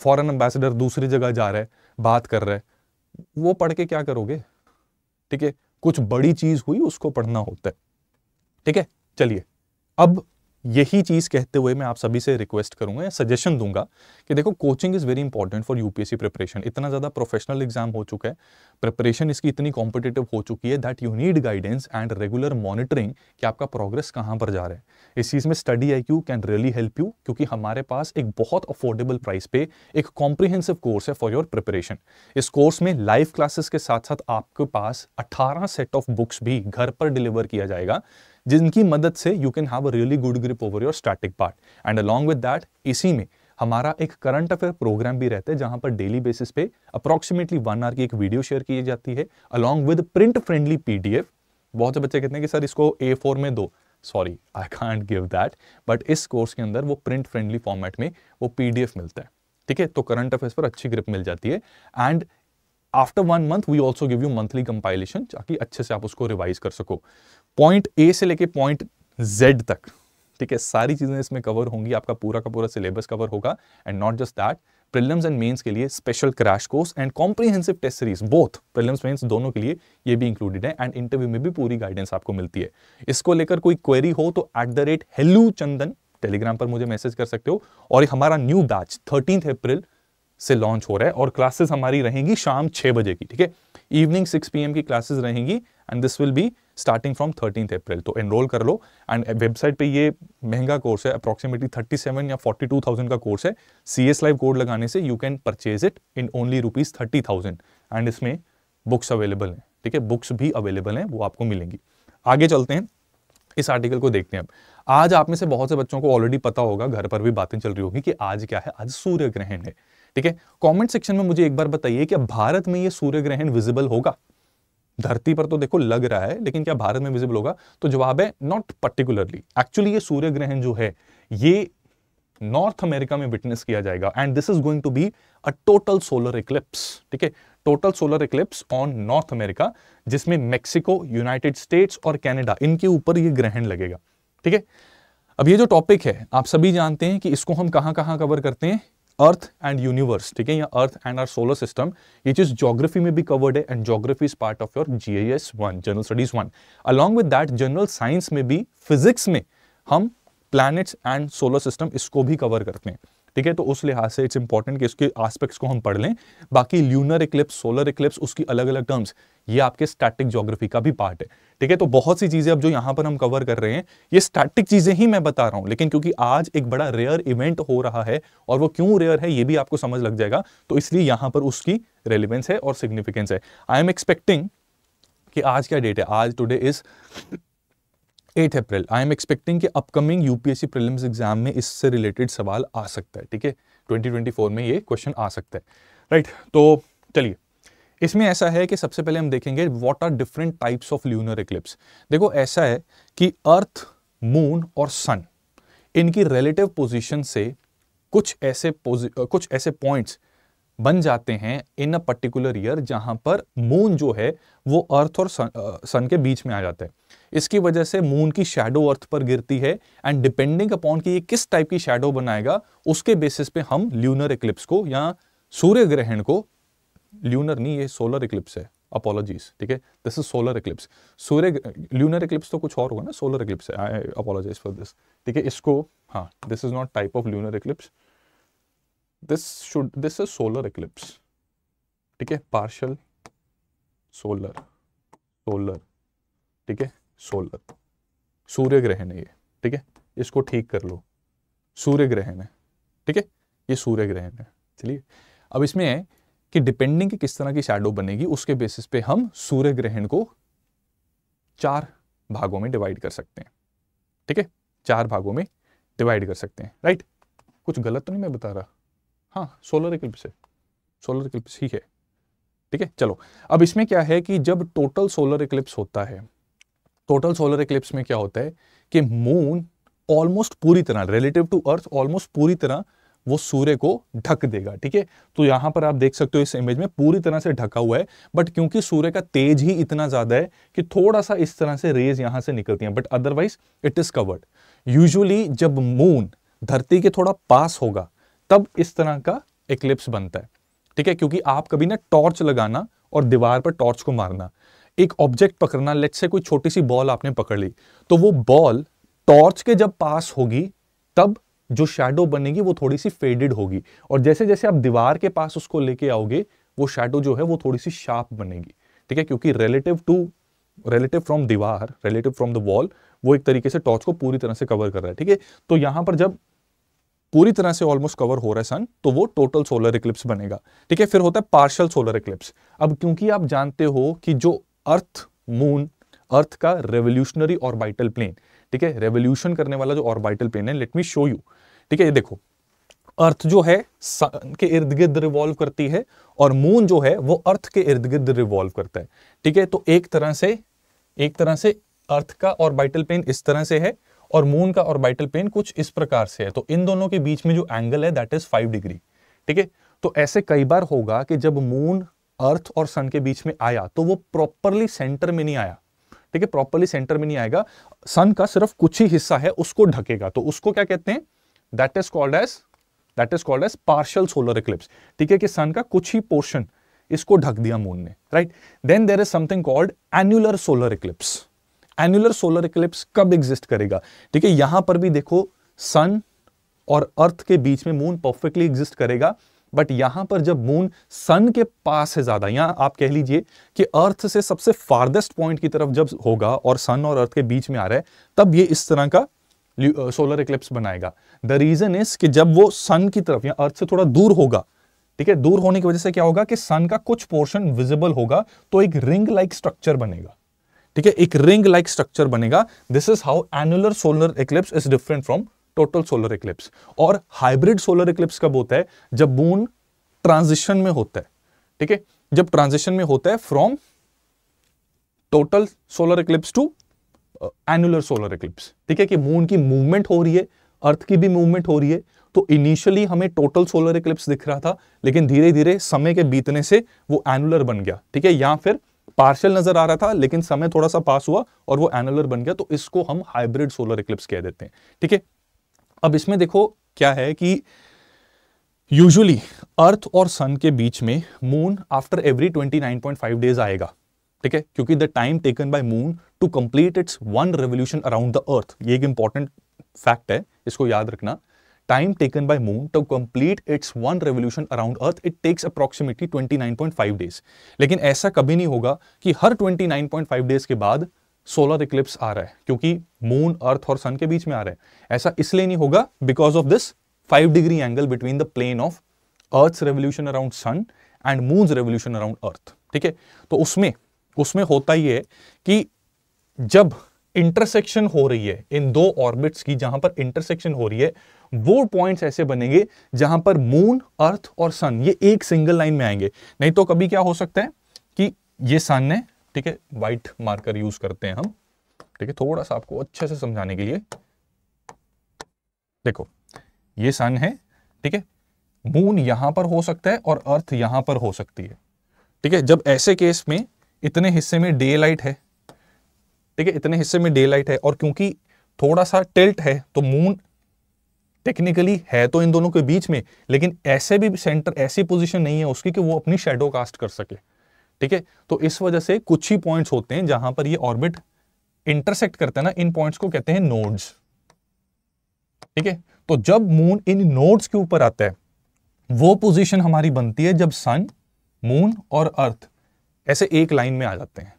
फॉरेन एम्बेसडर दूसरी जगह जा रहा है बात कर रहा है वो पढ़ के क्या करोगे ठीक है कुछ बड़ी चीज़ हुई उसको पढ़ना होता है ठीक है चलिए अब यही चीज़ कहते हुए मैं आप सभी से रिक्वेस्ट करूँगा सजेशन दूंगा कि देखो coaching is very important for UPSC preparation इतना ज़्यादा प्रोफेशनल एग्जाम हो चुका है प्रिपरेशन इसकी इतनी कॉम्पिटेटिव हो चुकी है that you need guidance and regular monitoring कि आपका प्रोग्रेस कहाँ पर जा रहा है इस चीज़ में study I Q can really help you क्योंकि हमारे पास एक बहुत अफोर्डेबल प्राइस पे एक कॉम्प्रिहेंसिव कोर्स है फॉर योर प्रिपरेशन इस कोर्स में लाइव क्लासेस के साथ साथ आपके पास अट्ठारह सेट ऑफ बुक्स भी घर पर डिलीवर किया जाएगा जिनकी मदद से you can have a really good grip over your static part and along with that इसी में हमारा एक करंट अफेयर प्रोग्राम भी रहता है जहां पर डेली बेसिस पे अप्रोक्सीमेटली वन आवर की एक वीडियो शेयर की जाती है along with print friendly PDF बहुत से बच्चे कहते हैं कि सर इसको ए फोर में दो sorry I can't give that but इस कोर्स के अंदर वो प्रिंट फ्रेंडली फॉर्मेट में वो पीडीएफ मिलता है ठीक है तो करंट अफेयर पर अच्छी ग्रिप मिल जाती है and after one month we also give you monthly compilation ताकि अच्छे से आप उसको रिवाइज कर सको पॉइंट ए से लेके पॉइंट जेड तक ठीक है सारी चीज़ें इसमें कवर होंगी आपका पूरा का पूरा सिलेबस कवर होगा and not just that prelims and mains के लिए special crash course and comprehensive test series both prelims mains दोनों के लिए ये भी इंक्लूडेड है एंड इंटरव्यू में भी पूरी गाइडेंस आपको मिलती है इसको लेकर कोई क्वेरी हो तो एट द रेट हेलू चंदन टेलीग्राम पर मुझे मैसेज कर सकते हो और हमारा न्यू बैच थर्टीन अप्रैल से लॉन्च हो रहा है और क्लासेस हमारी रहेंगी शाम छः बजे की ठीक है इवनिंग सिक्स पी की क्लासेस रहेंगी and this will be starting from thirteen April तो एनरोल कर लो एंड वेबसाइट पे ये महंगा कोर्स है अप्रॉक्सीमेटली थर्टी सेवन या फोर्टी टू थाउजेंड का कोर्स है सी एस लाइव कोड लगाने से you can purchase it in only rupees thirty thousand and इसमें बुक्स अवेलेबल हैं ठीक है बुक्स भी अवेलेबल हैं वो आपको मिलेंगी आगे चलते हैं इस आर्टिकल को देखते हैं अब आज आप में से बहुत से बच्चों को ऑलरेडी पता होगा घर पर भी बातें चल रही होगी कि आज क्या है आज सूर्य ग्रहण है ठीक है कमेंट सेक्शन में मुझे एक बार बताइए कि भारत में ये सूर्य ग्रहण विजिबल होगा धरती पर तो देखो लग रहा है लेकिन क्या भारत में विजिबल होगा तो जवाब है नॉट पर्टिकुलरली एक्चुअली ये सूर्य ग्रहण जो है ये नॉर्थ अमेरिका में विटनेस किया जाएगा and this is going to be a total solar eclipse ठीक है total solar eclipse on North America जिसमें मेक्सिको यूनाइटेड स्टेट्स और कैनेडा इनके ऊपर ये ग्रहण लगेगा ठीक है अब ये जो टॉपिक है आप सभी जानते हैं कि इसको हम कहां कहां कवर करते हैं अर्थ एंड यूनिवर्स ठीक है या earth and our solar system ये चीज जोग्राफी में भी कवर्ड है and geography is part of your G I S one general studies one along with that general science में भी फिजिक्स में हम प्लैनेट्स एंड सोलर सिस्टम इसको भी कवर करते हैं ठीक है तो उस लिहाज से इट्स इंपॉर्टेंट कि उसके आस्पेक्ट्स को हम पढ़ लें बाकी ल्यूनर इक्लिप्स सोलर इक्लिप्स उसकी अलग अलग टर्म्स ये आपके स्टैटिक ज्योग्राफी का भी पार्ट है ठीक है तो बहुत सी चीज़ें अब जो यहाँ पर हम कवर कर रहे हैं ये स्टैटिक चीज़ें ही मैं बता रहा हूँ लेकिन क्योंकि आज एक बड़ा रेयर इवेंट हो रहा है और वो क्यों रेयर है ये भी आपको समझ लग जाएगा तो इसलिए यहाँ पर उसकी रेलिवेंस है और सिग्निफिकेंस है आई एम एक्सपेक्टिंग कि आज क्या डेट है आज today is eight April I am expecting कि अपकमिंग यूपीएससी प्रीलिम्स एग्जाम में इससे रिलेटेड सवाल आ सकता है ठीक है 2024 में ये क्वेश्चन आ सकता है राइट right, तो चलिए इसमें ऐसा है कि सबसे पहले हम देखेंगे what are different types of lunar eclipse देखो ऐसा है कि अर्थ मून और सन इनकी रिलेटिव पोजिशन से कुछ ऐसे कुछ ऐसे पॉइंट्स बन जाते हैं इन अ पर्टिकुलर ईयर जहां पर मून जो है वो अर्थ और सन, आ, सन के बीच में आ जाता है इसकी वजह से मून की शेडो अर्थ पर गिरती है एंड डिपेंडिंग अपॉन कि ये किस टाइप की शेडो बनाएगा उसके बेसिस पे हम ल्यूनर इक्लिप्स को या सूर्य ग्रहण को ल्यूनर नहीं ये सोलर इक्लिप्स है अपोलॉजीज ठीक है दिस इज सोलर इक्लिप्स सूर्य ल्यूनर इक्लिप्स तो कुछ और होगा ना सोलर इक्लिप्स है आई अपोलॉजाइज फॉर दिस ठीक है इसको हाँ this is not type of lunar eclipse this should this is solar eclipse ठीक है पार्शल सोलर सोलर ठीक है सोलर सूर्य ग्रहण है ये ठीक है इसको ठीक कर लो सूर्य ग्रहण है ठीक है ये सूर्य ग्रहण है चलिए अब इसमें है कि डिपेंडिंग कि किस तरह की शेडो बनेगी उसके बेसिस पे हम सूर्य ग्रहण को चार भागों में डिवाइड कर सकते हैं ठीक है चार भागों में डिवाइड कर सकते हैं राइट कुछ गलत तो नहीं मैं बता रहा हाँ सोलर इक्लिप्स है सोलर इक्लिप्स ही है ठीक है चलो अब इसमें क्या है कि जब टोटल सोलर इक्लिप्स होता है टोटल सोलर इक्लिप्स में क्या होता है कि मून ऑलमोस्ट पूरी तरह रिलेटिव टू अर्थ ऑलमोस्ट पूरी तरह वो सूर्य को ढक देगा ठीक है तो यहां पर आप देख सकते हो इस इमेज में पूरी तरह से ढका हुआ है बट क्योंकि सूर्य का तेज ही इतना ज्यादा है कि थोड़ा सा इस तरह से रेज यहां से निकलती हैं but otherwise it is covered usually जब मून धरती के थोड़ा पास होगा तब इस तरह का इक्लिप्स बनता है ठीक है क्योंकि आप कभी ना टॉर्च लगाना और दीवार पर टॉर्च को मारना एक ऑब्जेक्ट पकड़ना लेट से कोई छोटी सी बॉल आपने पकड़ ली तो वो बॉल टॉर्च के जब पास होगी तब जो शैडो बनेगी वो थोड़ी सी फेडेड होगी और जैसे जैसे आप दीवार के पास उसको लेके आओगे वो शैडो जो है वो थोड़ी सी शार्प बनेगी ठीक है क्योंकि रिलेटिव टू रिलेटिव फ्रॉम दीवार रिलेटिव फ्रॉम द वॉल वो एक तरीके से टॉर्च को पूरी तरह से कवर कर रहा है ठीक है तो यहां पर जब पूरी तरह से ऑलमोस्ट कवर हो रहा है सन तो वो टोटल सोलर इक्लिप्स बनेगा ठीक है फिर होता है पार्शल सोलर इक्लिप्स अब क्योंकि आप जानते हो कि जो अर्थ मून अर्थ का रेवोल्यूशनरी ऑर्बिटल प्लेन ठीक है रेवोल्यूशन करने वाला जो ऑर्बिटल प्लेन है लेट मी शो यू ठीक है ये देखो अर्थ जो है सन के इर्द गिर्द रिवॉल्व करती है और मून जो है वो अर्थ के इर्द गिर्द रिवॉल्व करता है ठीक है तो एक तरह से एक तरह से अर्थ का ऑर्बिटल प्लेन इस तरह से है और मून का ऑर्बिटल प्लेन कुछ इस प्रकार से है तो इन दोनों के बीच में जो एंगल है दैट इज फाइव डिग्री ठीक है तो ऐसे कई बार होगा कि जब मून अर्थ और सन के बीच में आया तो वो प्रॉपरली सेंटर में नहीं आया ठीक है प्रॉपरली सेंटर में नहीं आएगा सन का सिर्फ कुछ ही हिस्सा है उसको ढकेगा तो उसको क्या कहते हैं that is called as that is called as partial solar eclipse ठीक है कि सन का कुछ ही पोर्शन इसको ढक दिया मून ने right then there is something called annular solar eclipse annular solar eclipse कब एग्जिस्ट करेगा ठीक है यहां पर भी देखो सन और अर्थ के बीच में मून परफेक्टली एग्जिस्ट करेगा बट यहां पर जब मून सन के पास है ज्यादा यहां आप कह लीजिए कि अर्थ से सबसे फार्देस्ट पॉइंट की तरफ जब होगा और सन और अर्थ के बीच में आ रहा है तब ये इस तरह का सोलर इक्लिप्स बनाएगा द रीजन इज कि जब वो सन की तरफ या अर्थ से थोड़ा दूर होगा ठीक है दूर होने की वजह से क्या होगा कि सन का कुछ पोर्शन विजिबल होगा तो एक रिंग लाइक स्ट्रक्चर बनेगा ठीक है एक रिंग लाइक स्ट्रक्चर बनेगा this is how annular solar eclipse is different from total solar eclipse और हाइब्रिड सोलर इक्लिप्स कब होता है जब मून ट्रांजिशन में होता है ठीक है जब ट्रांजिशन में होता है from total solar eclipse to annular solar eclipse ठीक है कि मून की मूवमेंट हो रही है अर्थ की भी मूवमेंट हो रही है तो इनिशियली हमें टोटल सोलर इक्लिप्स दिख रहा था लेकिन धीरे धीरे समय के बीतने से वो एनुलर बन गया ठीक है या फिर पार्शियल नजर आ रहा था लेकिन समय थोड़ा सा पास हुआ और वो एनुलर बन गया तो इसको हम हाइब्रिड सोलर इक्लिप्स कह देते हैं ठीक है अब इसमें देखो क्या है कि यूजुअली अर्थ और सन के बीच में मून आफ्टर एवरी 29.5 डेज आएगा ठीक है क्योंकि the time taken by moon to complete its one revolution around the earth ये एक इंपॉर्टेंट फैक्ट है इसको याद रखना time taken by moon to complete its one revolution around earth it takes approximately 29.5 days लेकिन ऐसा कभी नहीं होगा कि हर 29.5 days के बाद सोलर इक्लिप्स आ रहा है क्योंकि मून अर्थ और सन के बीच में आ रहा है ऐसा इसलिए नहीं होगा because of this 5 degree angle between the plane of earth revolution around sun and moon revolution around earth ठीक है तो उसमें उसमें होता ये है कि जब इंटरसेक्शन हो रही है इन दो ऑर्बिट्स की जहां पर इंटरसेक्शन हो रही है वो पॉइंट्स ऐसे बनेंगे जहां पर मून अर्थ और सन ये एक सिंगल लाइन में आएंगे नहीं तो कभी क्या हो सकता है कि ये सन है ठीक है व्हाइट मार्कर यूज करते हैं हम ठीक है थोड़ा सा आपको अच्छे से समझाने के लिए देखो ये सन है ठीक है मून यहां पर हो सकता है और अर्थ यहां पर हो सकती है ठीक है जब ऐसे केस में इतने हिस्से में डे लाइट है ठीक है इतने हिस्से में डे लाइट है और क्योंकि थोड़ा सा टिल्ट है तो मून टेक्निकली है तो इन दोनों के बीच में लेकिन ऐसे भी सेंटर ऐसी पोजिशन नहीं है उसकी कि वो अपनी शेडो कास्ट कर सके ठीक है तो इस वजह से कुछ ही पॉइंट्स होते हैं जहां पर ये ऑर्बिट इंटरसेक्ट करते हैं ना इन पॉइंट्स को कहते हैं नोड्स ठीक है तो जब मून इन नोड्स के ऊपर आता है वो पोजीशन हमारी बनती है जब सन मून और अर्थ ऐसे एक लाइन में आ जाते हैं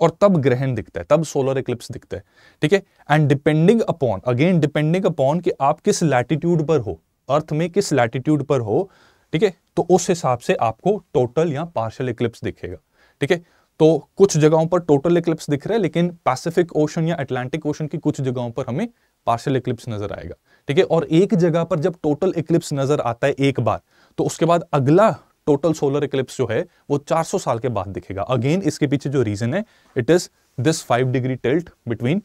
और तब ग्रहण दिखता है तब सोलर इक्लिप्स दिखता है ठीक है and depending upon again depending upon कि आप किस लैटिट्यूड पर हो अर्थ में किस लैटिट्यूड पर हो ठीक है तो उस हिसाब से आपको टोटल या पार्शल इक्लिप्स दिखेगा ठीक है तो कुछ जगहों पर टोटल इक्लिप्स दिख रहा है लेकिन पैसिफिक ओशन या अटलांटिक ओशन की कुछ जगहों पर हमें पार्शल इक्लिप्स नजर आएगा ठीक है और एक जगह पर जब टोटल इक्लिप्स नजर आता है एक बार तो उसके बाद अगला टोटल सोलर इक्लिप्स जो है वो 400 साल के बाद दिखेगा अगेन इसके पीछे जो रीजन है it is this five degree tilt between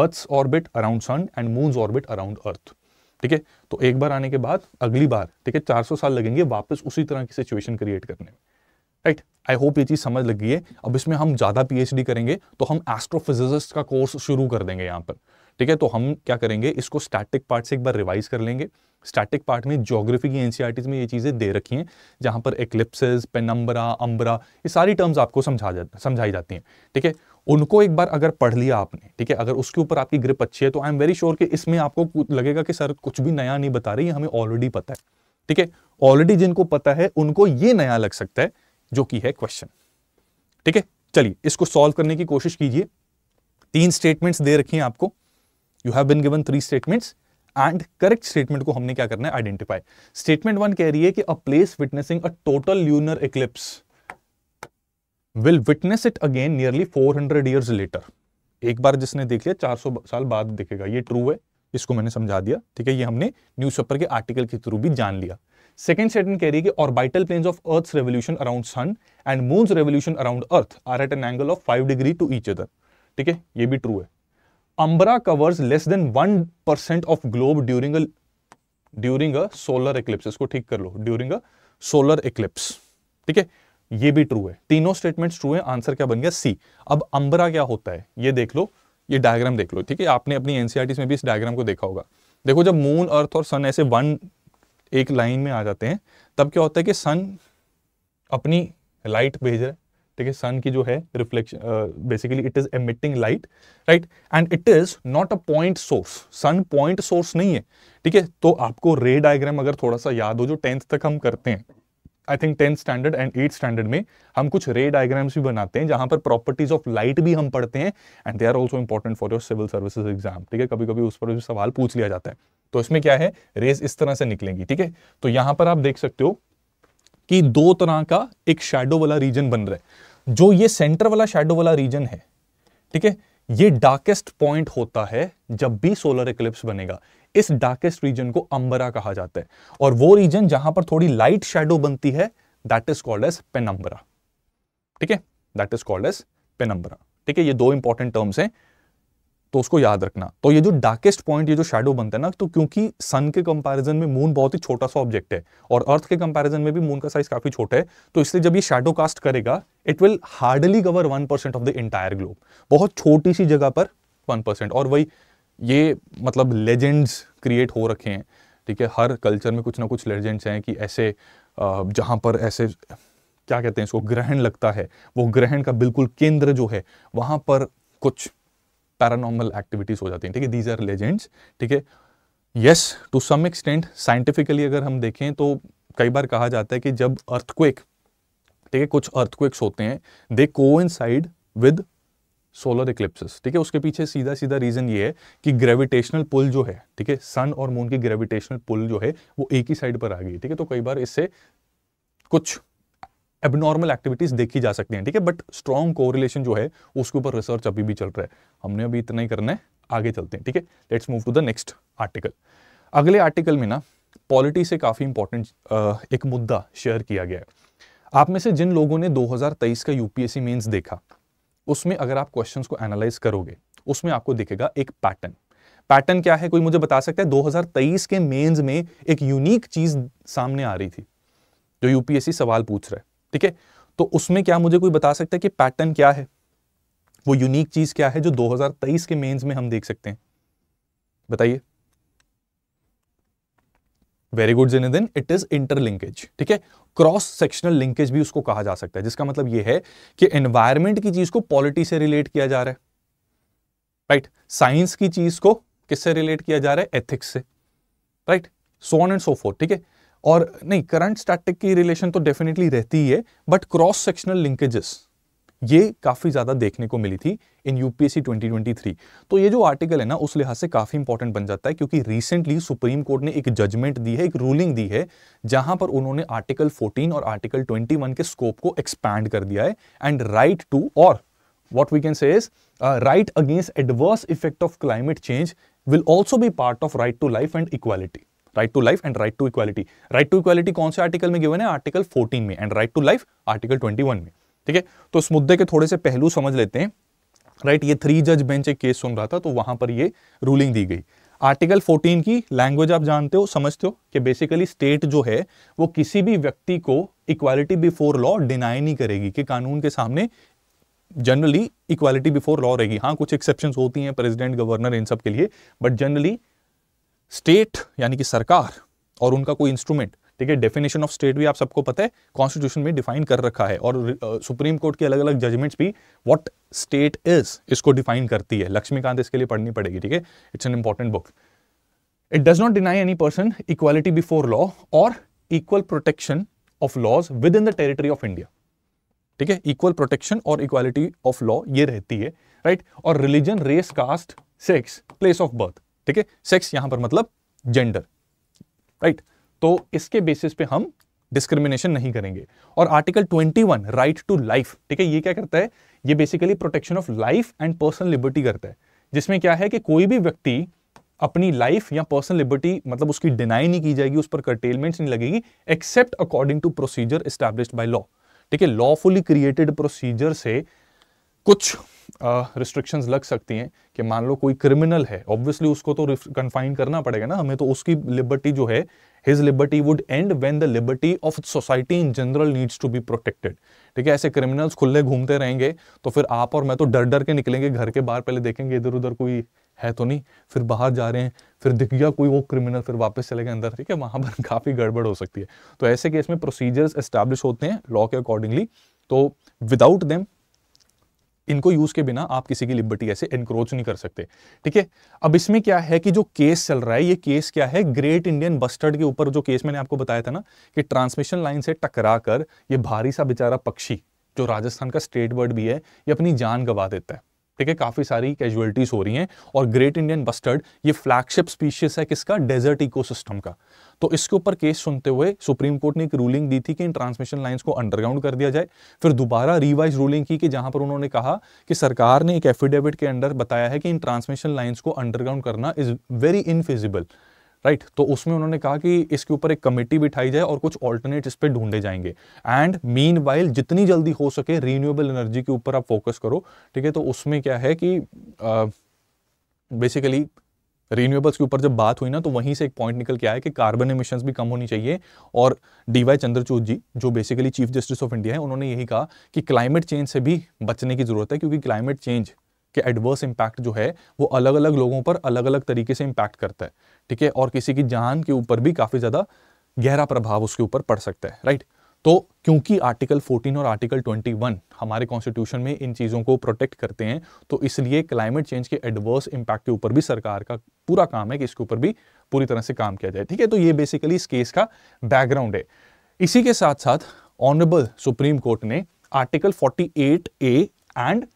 earth orbit around sun and moon orbit around earth ठीक है तो एक बार आने के बाद अगली बार ठीक है 400 साल लगेंगे वापस उसी तरह की सिचुएशन क्रिएट करने में राइट आई होप ये चीज़ समझ लग गई है अब इसमें हम ज़्यादा पीएचडी करेंगे तो हम एस्ट्रोफिजिस्ट का कोर्स शुरू कर देंगे यहां पर ठीक है तो हम क्या करेंगे इसको स्टैटिक पार्ट से एक बार रिवाइज कर लेंगे स्टैटिक पार्ट में जोग्राफी की एन में ये चीज़ें दे रखी हैं जहां पर एक्लिप्सिस पेनम्बरा अम्बरा ये सारी टर्म्स आपको समझा जा समझाई जाती हैं ठीक है उनको एक बार अगर पढ़ लिया आपने ठीक है अगर उसके ऊपर आपकी ग्रिप अच्छी है तो आई एम वेरी श्योर कि इसमें आपको लगेगा कि सर कुछ भी नया नहीं बता रही हमें ऑलरेडी पता है ठीक है ऑलरेडी जिनको पता है उनको ये नया लग सकता है जो कि है क्वेश्चन ठीक है चलिए इसको सॉल्व करने की कोशिश कीजिए तीन स्टेटमेंट्स दे रखी हैं आपको you have been given three statements and correct statement को हमने क्या करना है आइडेंटिफाई स्टेटमेंट वन कह रही है कि a place witnessing a total lunar eclipse will witness it again nearly 400 years later एक बार जिसने देख लिया 400 साल बाद देखेगा ये ट्रू है इसको मैंने समझा दिया ठीक है ये हमने न्यूज पेपर के आर्टिकल के थ्रू भी जान लिया सेकेंड स्टेटमेंट कह रही है कि orbital planes of earth revolution around sun and moon revolution around earth are at an angle of five degree to each other ठीक है ये भी ट्रू है umbra covers less than one percent of globe during during a solar eclipse इसको ठीक कर लो ड्यूरिंग अ सोलर इक्लिप्स ठीक है ये भी ट्रू है तीनों स्टेटमेंट्स ट्रू है आंसर क्या बन गया सी अब अंबरा क्या होता है ये देख लो ये डायग्राम देख लो ठीक है आपने अपनी एनसीआरटी e में भी इस डायग्राम को देखा होगा देखो जब मून अर्थ और सन ऐसे वन एक लाइन में आ जाते हैं तब क्या होता है कि सन अपनी लाइट भेज रहा है ठीक है सन की जो है reflection basically it is emitting light right and it is not a point source sun point source नहीं है ठीक है तो आपको रे डायग्राम अगर थोड़ा सा याद हो जो टेंथ तक हम करते हैं I think tenth standard and eighth standard में हम कुछ रे डायग्राम्स भी बनाते हैं जहां पर प्रॉपर्टीज ऑफ लाइट भी हम पढ़ते हैं and they are also important for your civil services exam ठीक है कभी कभी उस पर भी सवाल पूछ लिया जाता है तो इसमें क्या है रेज इस तरह से निकलेंगी ठीक है तो यहां पर आप देख सकते हो कि दो तरह का एक शेडो वाला रीजन बन रहा है जो ये सेंटर वाला शेडो वाला रीजन है ठीक है ये डार्केस्ट पॉइंट होता है जब भी सोलर इक्लिप्स बनेगा इस डार्केस्ट रीजन को अंबरा कहा जाता है और वो रीजन जहां पर थोड़ी लाइट शेडो बनती है that is called as penumbra ठीक है that is called as penumbra ठीक है ये दो इंपॉर्टेंट टर्म्स हैं तो उसको याद रखना तो ये जो डार्केस्ट पॉइंट ये जो शेडो बनता है ना तो क्योंकि सन के कंपैरिजन में मून बहुत ही छोटा सा ऑब्जेक्ट है और अर्थ के कंपैरिजन में भी मून का साइज काफी छोटा है तो इसलिए जब ये शेडो कास्ट करेगा it will hardly cover one percent of the entire globe बहुत छोटी सी जगह पर वन परसेंट और वही ये मतलब लेजेंड्स क्रिएट हो रखे हैं ठीक है हर कल्चर में कुछ ना कुछ लेजेंड्स हैं कि ऐसे जहाँ पर ऐसे क्या कहते हैं इसको ग्रहण लगता है वो ग्रहण का बिल्कुल केंद्र जो है वहाँ पर कुछ पैरानॉर्मल एक्टिविटीज़ हो जाती हैं ठीक है दीज आर लेजेंड्स ठीक है yes to some extent scientifically अगर हम देखें तो कई बार कहा जाता है कि जब अर्थक्वेक ठीक है कुछ अर्थक्वेक्स होते हैं दे को साइड विद सोलर इक्लिप्सिस ठीक है उसके पीछे सीधा सीधा रीजन ये है कि ग्रेविटेशनल पुल जो है ठीक है सन और मून की ग्रेविटेशनल पुल जो है वो एक ही साइड पर आ गई ठीक है तो कई बार इससे कुछ एबनॉर्मल एक्टिविटीज़ देखी जा सकती हैं ठीक है बट स्ट्रॉन्ग कोरिलेशन जो है उसके ऊपर रिसर्च अभी भी चल रहा है हमने अभी इतना ही करना है आगे चलते हैं ठीक है let's move to the next article अगले आर्टिकल में ना पॉलिटी से काफ़ी इंपॉर्टेंट एक मुद्दा शेयर किया गया है आप में से जिन लोगों ने 2023 का यूपीएससी मेंस देखा उसमें अगर आप क्वेश्चंस को एनालाइज करोगे उसमें आपको दिखेगा एक पैटर्न पैटर्न क्या है कोई मुझे बता सकता है 2023 के मेंस में एक यूनिक चीज सामने आ रही थी जो यूपीएससी सवाल पूछ रहा है ठीक है तो उसमें क्या मुझे कोई बता सकता है कि पैटर्न क्या है वो यूनिक चीज क्या है जो 2023 के मेंस में हम देख सकते हैं बताइए very good then it is interlinkage ठीक है क्रॉस सेक्शनल लिंकेज भी उसको कहा जा सकता है जिसका मतलब यह है कि एनवायरमेंट की चीज को पॉलिटी से रिलेट किया जा रहा है राइट right? साइंस की चीज को किससे रिलेट किया जा रहा है एथिक्स से right so on and so forth ठीक है और नहीं करंट स्टैटिक की रिलेशन तो डेफिनेटली रहती ही है बट क्रॉस सेक्शनल लिंकेजेस ये काफ़ी ज़्यादा देखने को मिली थी इन यूपीएससी 2023 तो ये जो आर्टिकल है ना उस लिहाज से काफ़ी इंपॉर्टेंट बन जाता है क्योंकि रिसेंटली सुप्रीम कोर्ट ने एक जजमेंट दी है एक रूलिंग दी है जहां पर उन्होंने आर्टिकल 14 और आर्टिकल 21 के स्कोप को एक्सपैंड कर दिया है एंड राइट टू और what we can say right against adverse effect of climate change will also be part of right to life and equality right to life and right to equality right to equality कौन से आर्टिकल में गिवन है आर्टिकल 14 में and right to life article 21 में ठीक है तो इस मुद्दे के थोड़े से पहलू समझ लेते हैं राइट right, ये थ्री जज बेंच एक केस सुन रहा था तो वहां पर ये रूलिंग दी गई आर्टिकल 14 की लैंग्वेज आप जानते हो समझते हो कि बेसिकली स्टेट जो है वो किसी भी व्यक्ति को इक्वालिटी बिफोर लॉ डिनाई नहीं करेगी कि कानून के सामने जनरली इक्वालिटी बिफोर लॉ रहेगी हाँ कुछ एक्सेप्शन होती हैं प्रेसिडेंट गवर्नर इन सब के लिए बट जनरली स्टेट यानी कि सरकार और उनका कोई इंस्ट्रूमेंट ठीक है डेफिनेशन ऑफ स्टेट भी आप सबको पता है कॉन्स्टिट्यूशन में डिफाइन कर रखा है और सुप्रीम कोर्ट के अलग अलग जजमेंट्स भी व्हाट स्टेट इज इसको डिफाइन करती है लक्ष्मीकांत इसके लिए पढ़नी पड़ेगी ठीक है it's an important book it does not deny any person equality before law और equal protection of laws within the territory of India ठीक है इक्वल प्रोटेक्शन और इक्वालिटी ऑफ लॉ ये रहती है राइट right? और religion race caste sex place of birth ठीक है सेक्स यहां पर मतलब जेंडर राइट तो इसके बेसिस पे हम डिस्क्रिमिनेशन नहीं करेंगे और आर्टिकल 21 राइट टू लाइफ ठीक है ये क्या करता है ये basically protection of life and personal liberty करता है जिसमें क्या है कि कोई भी व्यक्ति अपनी लाइफ या पर्सनल लिबर्टी मतलब उसकी डिनाई नहीं की जाएगी उस पर कर्टेलमेंट नहीं लगेगी except according to procedure established by law ठीक है लॉफुली क्रिएटेड प्रोसीजर से कुछ रिस्ट्रिक्शंस लग सकती हैं कि मान लो कोई क्रिमिनल है ऑब्वियसली उसको तो कन्फाइन करना पड़ेगा ना हमें तो उसकी लिबर्टी जो है his liberty would end when the liberty of society in general needs to be protected ठीक है ऐसे क्रिमिनल्स खुले घूमते रहेंगे तो फिर आप और मैं तो डर डर के निकलेंगे घर के बाहर पहले देखेंगे इधर उधर कोई है तो नहीं फिर बाहर जा रहे हैं फिर दिख गया कोई वो क्रिमिनल फिर वापस चले गए अंदर ठीक है वहां पर काफ़ी गड़बड़ हो सकती है तो ऐसे केस में प्रोसीजर्स एस्टेब्लिश होते हैं लॉ के अकॉर्डिंगली तो विदाउट देम इनको यूज के बिना आप किसी की लिबर्टी ऐसे एनक्रोच नहीं कर सकते ठीक है अब इसमें क्या है कि जो केस चल रहा है ये केस क्या है ग्रेट इंडियन बस्टर्ड के ऊपर जो केस मैंने आपको बताया था ना कि ट्रांसमिशन लाइन से टकरा कर ये भारी सा बेचारा पक्षी जो राजस्थान का स्टेट बर्ड भी है ये अपनी जान गवा देता है ठीक है काफ़ी सारी कैजुअलिटीज़ हो रही हैं और ग्रेट इंडियन बस्टर्ड ये फ्लैगशिप स्पीशीज है किसका डेजर्ट इकोसिस्टम का तो इसके ऊपर केस सुनते हुए सुप्रीम कोर्ट ने एक रूलिंग दी थी कि इन ट्रांसमिशन लाइन्स को अंडरग्राउंड कर दिया जाए फिर दोबारा रिवाइज रूलिंग की कि जहां पर उन्होंने कहा कि सरकार ने एक एफिडेविट के अंडर बताया है कि इन ट्रांसमिशन लाइन्स को अंडरग्राउंड करना is very infeasible right right? तो उसमें उन्होंने कहा कि इसके ऊपर एक कमेटी बिठाई जाए और कुछ ऑल्टरनेट इस पर ढूंढे जाएंगे एंड मीन वाइल जितनी जल्दी हो सके रीन्यूएबल एनर्जी के ऊपर आप फोकस करो ठीक है तो उसमें क्या है कि बेसिकली रीन्यूएबल्स के ऊपर जब बात हुई ना तो वहीं से एक पॉइंट निकल के आया कि कार्बन एमिशंस भी कम होनी चाहिए और डी वाई चंद्रचूड जी जो basically chief justice of India है उन्होंने यही कहा कि क्लाइमेट चेंज से भी बचने की ज़रूरत है क्योंकि क्लाइमेट चेंज के एडवर्स इम्पैक्ट जो है वो अलग अलग लोगों पर अलग अलग तरीके से इम्पैक्ट करता है ठीक है और किसी की जान के ऊपर भी काफ़ी ज़्यादा गहरा प्रभाव उसके ऊपर पड़ सकता है राइट तो क्योंकि आर्टिकल 14 और आर्टिकल 21 हमारे कॉन्स्टिट्यूशन में इन चीज़ों को प्रोटेक्ट करते हैं तो इसलिए क्लाइमेट चेंज के एडवर्स इंपैक्ट के ऊपर भी सरकार का पूरा काम है कि इसके ऊपर भी पूरी तरह से काम किया जाए ठीक है तो ये बेसिकली इस केस का बैकग्राउंड है इसी के साथ साथ ऑनरेबल सुप्रीम कोर्ट ने article forty A and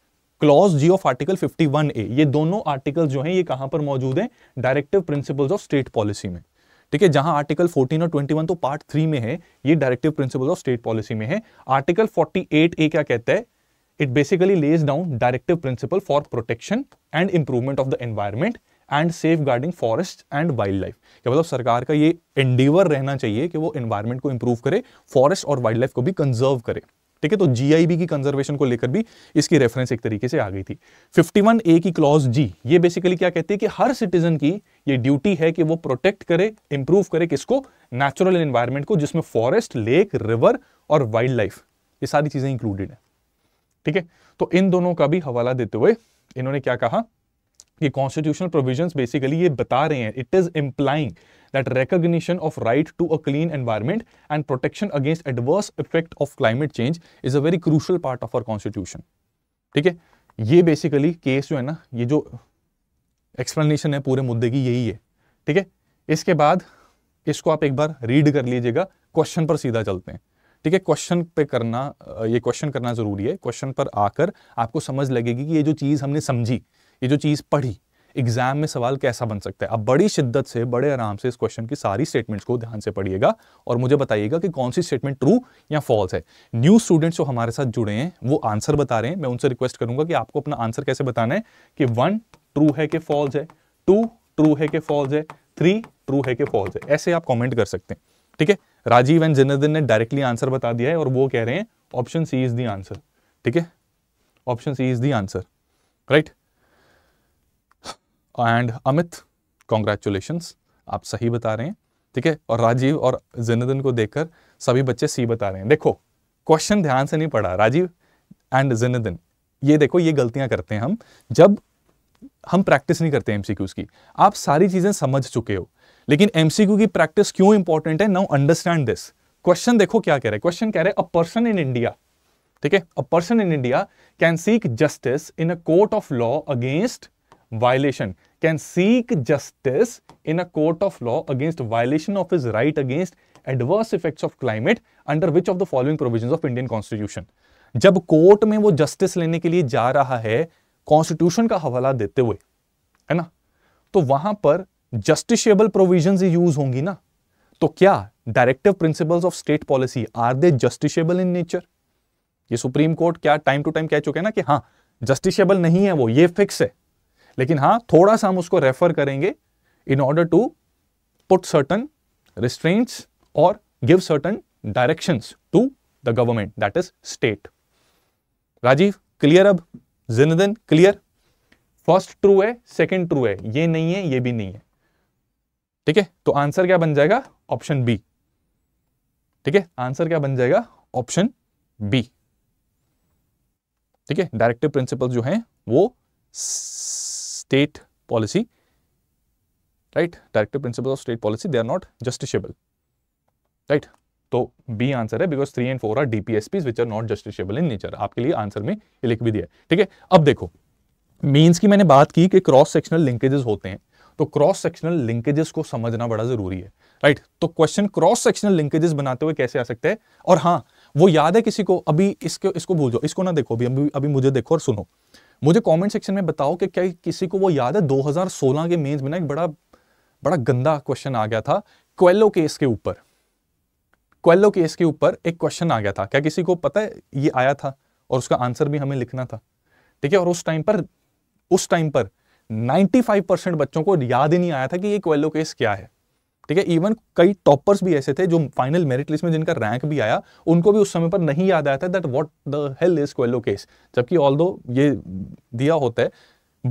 clause G of article 51 A ये दोनों आर्टिकल जो हैं ये कहां पर मौजूद हैं directive principles of state policy में ठीक है जहां आर्टिकल 14 और 21 तो पार्ट थ्री में है ये directive principles of state policy में है आर्टिकल 48 ए क्या कहता है it basically lays down directive principle for protection and improvement of the environment and safeguarding forest and wildlife क्या मतलब सरकार का ये एंडीवर रहना चाहिए कि वो एनवायरमेंट को इंप्रूव करे फॉरेस्ट और वाइल्ड लाइफ को भी कंजर्व करे ठीक है तो जीआईबी की कंजर्वेशन को लेकर भी इसकी रेफरेंस एक तरीके से आ गई थी 51 ए की क्लॉज जी ये बेसिकली क्या कहती है कि हर सिटीजन की ये ड्यूटी है कि वो प्रोटेक्ट करे इंप्रूव करे किसको नेचुरल एनवायरमेंट को जिसमें फॉरेस्ट लेक रिवर और वाइल्ड लाइफ ये सारी चीजें इंक्लूडेड है ठीक है तो इन दोनों का भी हवाला देते हुए इन्होंने क्या कहा कि कॉन्स्टिट्यूशनल प्रोविजंस बेसिकली ये बता रहे हैं it is implying that recognition of right to a clean environment and protection against adverse effect of climate change is a very crucial part of our constitution ठीक है ये बेसिकली केस जो है ना ये जो एक्सप्लेनेशन है पूरे मुद्दे की यही है ठीक है इसके बाद इसको आप एक बार रीड कर लीजिएगा क्वेश्चन पर सीधा चलते हैं ठीक है क्वेश्चन पे करना ये क्वेश्चन करना ज़रूरी है क्वेश्चन पर आकर आपको समझ लगेगी कि ये जो चीज़ हमने समझी ये जो चीज़ पढ़ी एग्जाम में सवाल कैसा बन सकता है आप बड़ी शिद्दत से बड़े आराम से इस क्वेश्चन की सारी स्टेटमेंट्स को ध्यान से पढ़िएगा और मुझे बताइएगा कि कौन सी स्टेटमेंट ट्रू या फॉल्स है न्यू स्टूडेंट्स जो हमारे साथ जुड़े हैं वो आंसर बता रहे हैं मैं उनसे रिक्वेस्ट करूंगा कि आपको अपना आंसर कैसे बताना है कि वन ट्रू है कि फॉल्स है टू ट्रू है कि फॉल्स है थ्री ट्रू है कि फॉल्स है ऐसे आप कॉमेंट कर सकते हैं ठीक है राजीव एंड जिन्दिन ने डायरेक्टली आंसर बता दिया है और वो कह रहे हैं option C is the answer ठीक है option C is the answer right right? And Amit congratulations आप सही बता रहे हैं ठीक है और राजीव और जिनदिन को देखकर सभी बच्चे सी बता रहे हैं देखो क्वेश्चन ध्यान से नहीं पढ़ा राजीव एंड जिनदिन ये देखो ये गलतियां करते हैं हम जब हम प्रैक्टिस नहीं करते एमसीक्यूज की आप सारी चीजें समझ चुके हो लेकिन एमसीक्यू की प्रैक्टिस क्यों इंपॉर्टेंट है नाउ अंडरस्टैंड दिस क्वेश्चन देखो क्या कह रहे हैं क्वेश्चन कह रहे हैं अ पर्सन इन इंडिया ठीक है a person in India can seek justice in a court of law against violation can seek justice in a court of law against violation of his right against adverse effects of climate under which of the following provisions of Indian Constitution. jab court mein wo justice lene ke liye ja raha hai constitution ka hawala dete hue hai na to wahan par justiciable provisions hi use hongi na to kya directive principles of state policy are they justiciable in nature ये सुप्रीम कोर्ट क्या टाइम टू टाइम कह चुके हैं ना कि हाँ जस्टिशेबल नहीं है वो ये फिक्स है लेकिन हाँ थोड़ा सा हम उसको रेफर करेंगे in order to put certain restraints और give certain directions to the government that is state Rajiv clear अब जिनदन क्लियर फर्स्ट ट्रू है सेकंड ट्रू है ये नहीं है ये भी नहीं है ठीक है तो आंसर क्या बन जाएगा ऑप्शन बी ठीक है आंसर क्या बन जाएगा ऑप्शन बी ठीक है डायरेक्टिव प्रिंसिपल जो है वो state policy, right? Directive principles of state policy, they are not justiciable, right? b answer hai because 3 and 4 are dpsps which are not justiciable in nature aapke liye answer mein ye likh bhi diya hai theek hai ab dekho means ki मैंने बात की ki क्रॉस सेक्शनल लिंकेजेस होते हैं तो क्रॉस सेक्शनल लिंकेजेस को समझना बड़ा जरूरी है राइट तो क्वेश्चन क्रॉस सेक्शनल लिंकेजेस बनाते हुए कैसे आ सकते हैं और हाँ वो याद है किसी को अभी इसको इसको भूल जाओ इसको ना देखो अभी, अभी मुझे देखो और सुनो मुझे कमेंट सेक्शन में बताओ कि क्या किसी को वो याद है 2016 के मेंस में ना एक बड़ा बड़ा गंदा क्वेश्चन आ गया था क्वेलो केस के ऊपर क्वेलो केस के ऊपर एक क्वेश्चन आ गया था क्या किसी को पता है ये आया था और उसका आंसर भी हमें लिखना था ठीक है और उस टाइम पर उस टाइम पर 95 परसेंट बच्चों को याद ही नहीं आया था कि ये क्वेलो केस क्या है ठीक है इवन कई टॉपर्स भी ऐसे थे जो फाइनल मेरिट लिस्ट में जिनका रैंक भी आया उनको भी उस समय पर नहीं याद आया था that what the hell is क्वेलो केस जबकि ऑल ये दिया होता है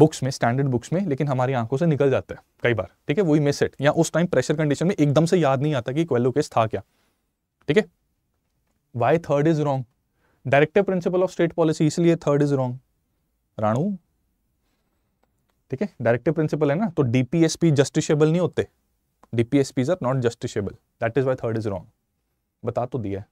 बुक्स में स्टैंडर्ड बुक्स में लेकिन हमारी आंखों से निकल जाता है कई बार ठीक है वही मिस इट या उस टाइम प्रेशर कंडीशन में एकदम से याद नहीं आता कि क्वेलो केस था क्या ठीक है why third is wrong directive principle of state policy इसलिए थर्ड इज रॉन्ग राणू ठीक है डायरेक्टिव प्रिंसिपल है ना तो डीपीएसपी जस्टिसेबल नहीं होते DPSPs are not justiciable. That is why third is wrong. बता तो दिया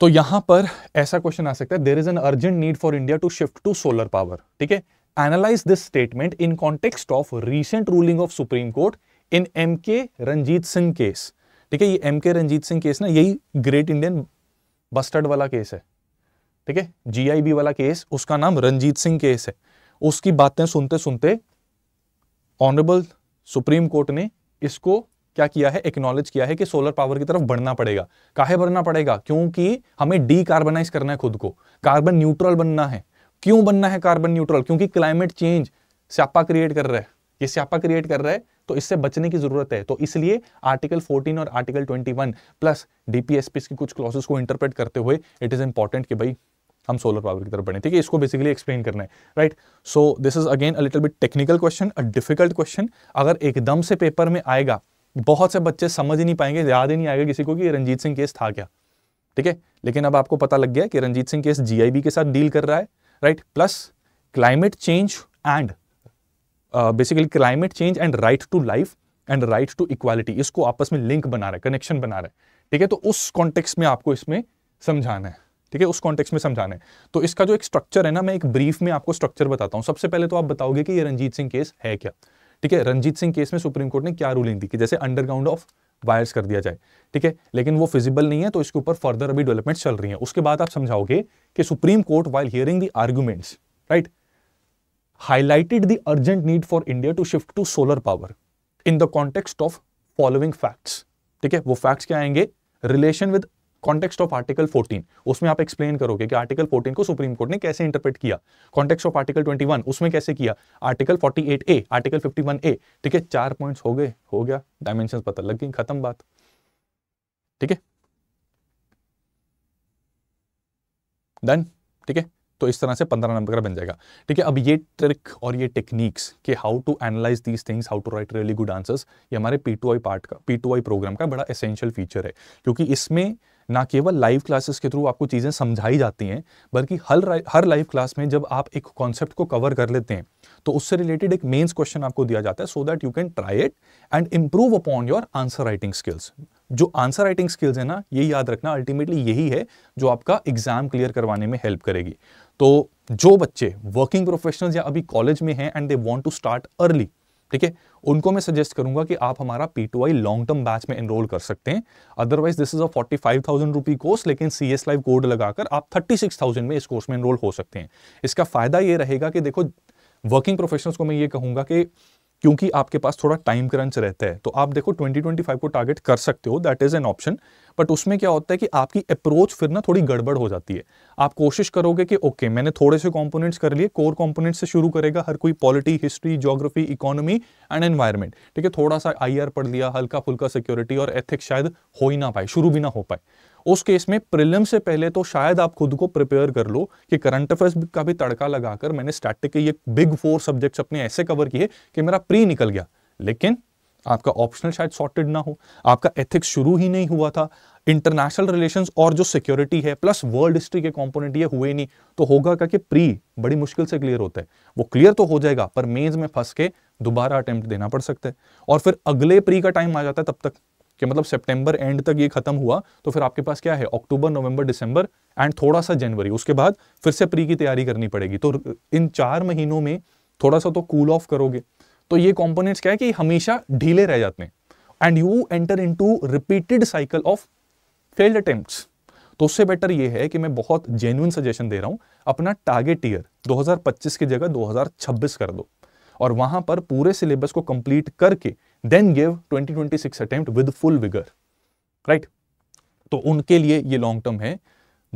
तो यहां पर ऐसा क्वेश्चन आ सकता है there is an urgent need for India to shift to solar power ठीक है analyze this statement in context of recent ruling of supreme court in M K Ranjit Singh case ठीक है ये M K Ranjit Singh case ना यही ग्रेट इंडियन बस्टर्ड वाला केस है ठीक है जीआईबी वाला केस उसका नाम रंजीत सिंह केस है उसकी बातें सुनते सुनते ऑनरेबल सुप्रीम कोर्ट ने इसको क्या किया है एक्नॉलेज किया है कि सोलर पावर की तरफ बढ़ना पड़ेगा काहे बढ़ना पड़ेगा क्योंकि हमें डी कार्बनाइज करना है खुद को कार्बन न्यूट्रल बनना है क्यों बनना है कार्बन न्यूट्रल क्योंकि क्लाइमेट चेंज स्यापा क्रिएट कर रहा है ये स्यापा क्रिएट कर रहा है तो इससे बचने की जरूरत है तो इसलिए आर्टिकल 14 और आर्टिकल 21 प्लस डीपीएसपी की कुछ क्लॉसेस को इंटरप्रेट करते हुए इट इज इंपॉर्टेंट कि भाई हम सोलर पावर की तरफ बढ़े ठीक है इसको बेसिकली एक्सप्लेन करना है right so this is again a little bit technical question a difficult question अगर एकदम से पेपर में आएगा बहुत से बच्चे समझ ही नहीं पाएंगे याद ही नहीं आएगा किसी को कि रंजीत सिंह केस था क्या ठीक है लेकिन अब आपको पता लग गया कि रंजीत सिंह केस जीआईबी के साथ डील कर रहा है right plus climate change and basically climate change and right to life and right to equality इसको आपस में लिंक बना रहा है कनेक्शन बना रहा है ठीक है तो उस कॉन्टेक्स में आपको इसमें समझाना है ठीक है उस कॉन्टेक्स्ट में समझाना है तो इसका जो एक स्ट्रक्चर है ना मैं एक ब्रीफ में आपको स्ट्रक्चर बताता हूँ सबसे पहले तो आप बताओगे कि ये रंजीत सिंह केस है क्या ठीक है रंजीत सिंह केस में सुप्रीम कोर्ट ने क्या रूलिंग दी कि जैसे अंडरग्राउंड ऑफ वायर्स कर दिया जाए ठीक है लेकिन वो फिजिबल नहीं है तो इसके ऊपर फर्दर अभी डेवलपमेंट चल रही है उसके बाद आप समझाओगे कि supreme court while hearing the arguments right highlighted the urgent need for India to shift to solar power in the context of following facts ठीक है वो फैक्ट्स क्या आएंगे relation with context of article 14 उसमें आप एक्सप्लेन करोगे कि आर्टिकल 14 को सुप्रीम कोर्ट ने कैसे इंटरप्रेट किया कॉन्टेक्स्ट ऑफ आर्टिकल 21 उसमें कैसे किया आर्टिकल 48 ए आर्टिकल 51 ए ठीक है चार पॉइंट्स हो गए हो गया डायमेंशन पता लग गई खत्म बात ठीक है डन ठीक है तो इस तरह से पंद्रह नंबर का बन जाएगा ठीक है अब ये ट्रिक और ये टेक्निक्स के how to analyze these things how to write really good answers ये हमारे पी टू आई पार्ट का पी टू आई प्रोग्राम का बड़ा एसेंशियल फीचर है क्योंकि इसमें ना केवल लाइव क्लासेस के थ्रू आपको चीज़ें समझाई जाती हैं बल्कि हर हर लाइव क्लास में जब आप एक कॉन्सेप्ट को कवर कर लेते हैं तो उससे रिलेटेड एक मेंस क्वेश्चन आपको दिया जाता है so that you can try it and improve upon your answer writing skills जो आंसर राइटिंग स्किल्स है ना ये याद रखना अल्टीमेटली यही है जो आपका एग्जाम क्लियर करवाने में हेल्प करेगी तो जो बच्चे वर्किंग प्रोफेशनल्स या अभी कॉलेज में हैं and they want to start early ठीक है उनको मैं सजेस्ट करूंगा कि आप हमारा P two I long term batch में एनरोल कर सकते हैं otherwise this is a forty five thousand rupee course लेकिन सी एस लाइव कोड लगाकर आप थर्टी सिक्स थाउजेंड में इस कोर्स में एनरोल हो सकते हैं इसका फायदा ये रहेगा कि देखो वर्किंग प्रोफेशनल्स को मैं ये कहूंगा कि क्योंकि आपके पास थोड़ा टाइम क्रंच रहता है तो आप देखो 2025 को टारगेट कर सकते हो that is an option but उसमें क्या होता है कि आपकी अप्रोच फिर ना थोड़ी गड़बड़ हो जाती है आप कोशिश करोगे कि ओके मैंने थोड़े से कॉम्पोनेंट्स कर लिए कोर कॉम्पोनेंट्स से शुरू करेगा हर कोई polity history geography economy and environment ठीक है थोड़ा सा आई पढ़ लिया हल्का फुल्का सिक्योरिटी और एथिक्स शायद हो ही ना पाए शुरू भी ना हो पाए उस केस में प्रिलिम से पहले तो शायद आप खुद को प्रिपेयर कर लो कि करंट अफेयर्स का भी तड़का लगाकर मैंने स्टैटिक के ये बिग फोर सब्जेक्ट्स अपने ऐसे कवर किए कि मेरा प्री निकल गया लेकिन आपका ऑप्शनल शायद सॉर्टेड ना हो आपका एथिक्स शुरू ही नहीं हुआ था इंटरनेशनल रिलेशंस और जो सिक्योरिटी है प्लस वर्ल्ड हिस्ट्री के कंपोनेंट ये हुए नहीं तो होगा क्या कि प्री बड़ी मुश्किल से क्लियर होता है वो क्लियर तो हो जाएगा पर मेज में फंस के दोबारा अटेम्प्ट देना पड़ सकता है और फिर अगले प्री का टाइम आ जाता है तब तक कि मतलब सितंबर एंड तक ये खत्म हुआ तो फिर आपके पास क्या है अक्टूबर नवंबर दिसंबर एंड थोड़ा सा जनवरी उसके बाद फिर से प्री की तैयारी करनी पड़ेगी तो इन चार महीनों में थोड़ा सा तो कूल ऑफ करोगे तो ये कॉम्पोनेंट्स क्या है कि हमेशा ढीले रह जाते हैं and you enter in repeated cycle of failed attempt तो उससे बेटर ये है कि मैं बहुत जेन्यून सजेशन दे रहा हूं अपना टारगेट ईयर 2025 की जगह 2026 कर दो और वहां पर पूरे सिलेबस को कंप्लीट करके then give 2026 attempt with full vigour right तो उनके लिए ये लॉन्ग टर्म है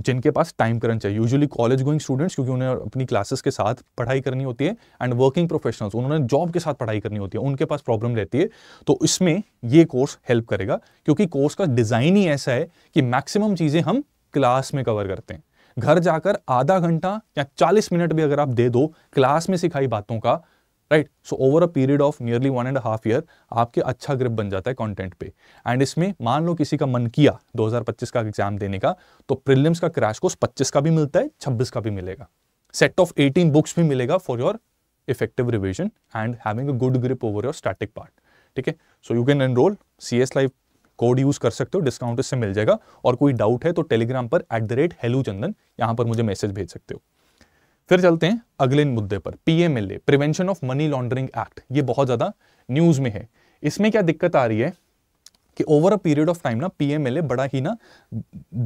जिनके पास टाइम करना चाहिए यूजुअली कॉलेज गोइंग स्टूडेंट्स क्योंकि उन्हें अपनी क्लासेस के साथ पढ़ाई करनी होती है एंड वर्किंग प्रोफेशनल्स उन्होंने जॉब के साथ पढ़ाई करनी होती है उनके पास प्रॉब्लम रहती है तो इसमें ये कोर्स हेल्प करेगा क्योंकि कोर्स का डिज़ाइन ही ऐसा है कि मैक्सिमम चीज़ें हम क्लास में कवर करते हैं घर जाकर आधा घंटा या चालीस मिनट भी अगर आप दे दो क्लास में सिखाई बातों का right so over a period of nearly one and half year आपके अच्छा ग्रिप बन जाता है कंटेंट पे एंड इसमें मान लो किसी का मन किया 2025 का एग्जाम देने का तो प्रिलिम्स का क्रैश कोर्स 25 का भी मिलता है 26 का भी मिलेगा सेट ऑफ 18 बुक्स भी मिलेगा for your effective revision and having a good grip over your static part ठीक है so you can enrol C S code use कर सकते हो डिस्काउंट इससे मिल जाएगा और कोई डाउट है तो टेलीग्राम पर एट द रेट हेलू चंदन पर मुझे मैसेज भेज सकते हो फिर चलते हैं अगले मुद्दे पर PMLA prevention of money laundering act ये बहुत ज़्यादा न्यूज़ में है इसमें क्या दिक्कत आ रही है कि over a period of time ना पीएमएलए बड़ा ही ना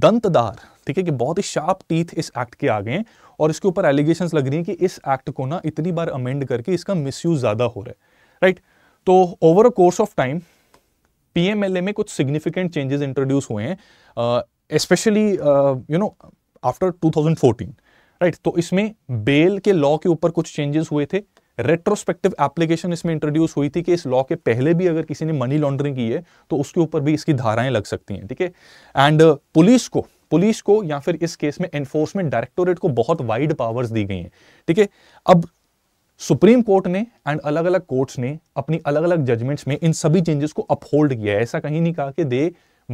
दंतदार ठीक है कि बहुत ही शार्प टीथ इस एक्ट के आ गए हैं और इसके ऊपर एलिगेशन लग रही है कि इस एक्ट को ना इतनी बार अमेंड करके इसका मिस ज़्यादा हो रहा है राइट तो over a course of time PMLA में कुछ सिग्निफिकेंट चेंजेस इंट्रोड्यूस हुए हैं specially you know after 2014 right तो इसमें बेल के लॉ के ऊपर कुछ चेंजेस हुए थे रेट्रोस्पेक्टिव एप्लीकेशन इसमें इंट्रोड्यूस हुई थी कि इस लॉ के पहले भी अगर किसी ने मनी लॉन्ड्रिंग की है तो उसके ऊपर भी इसकी धाराएं लग सकती हैं ठीक है एंड पुलिस uh, को पुलिस को या फिर इस केस में एनफोर्समेंट डायरेक्टोरेट को बहुत वाइड पावर्स दी गई हैं ठीक है अब सुप्रीम कोर्ट ने एंड अलग अलग कोर्ट्स ने अपनी अलग अलग जजमेंट्स में इन सभी चेंजेस को अपहोल्ड किया है ऐसा कहीं नहीं कहा कि they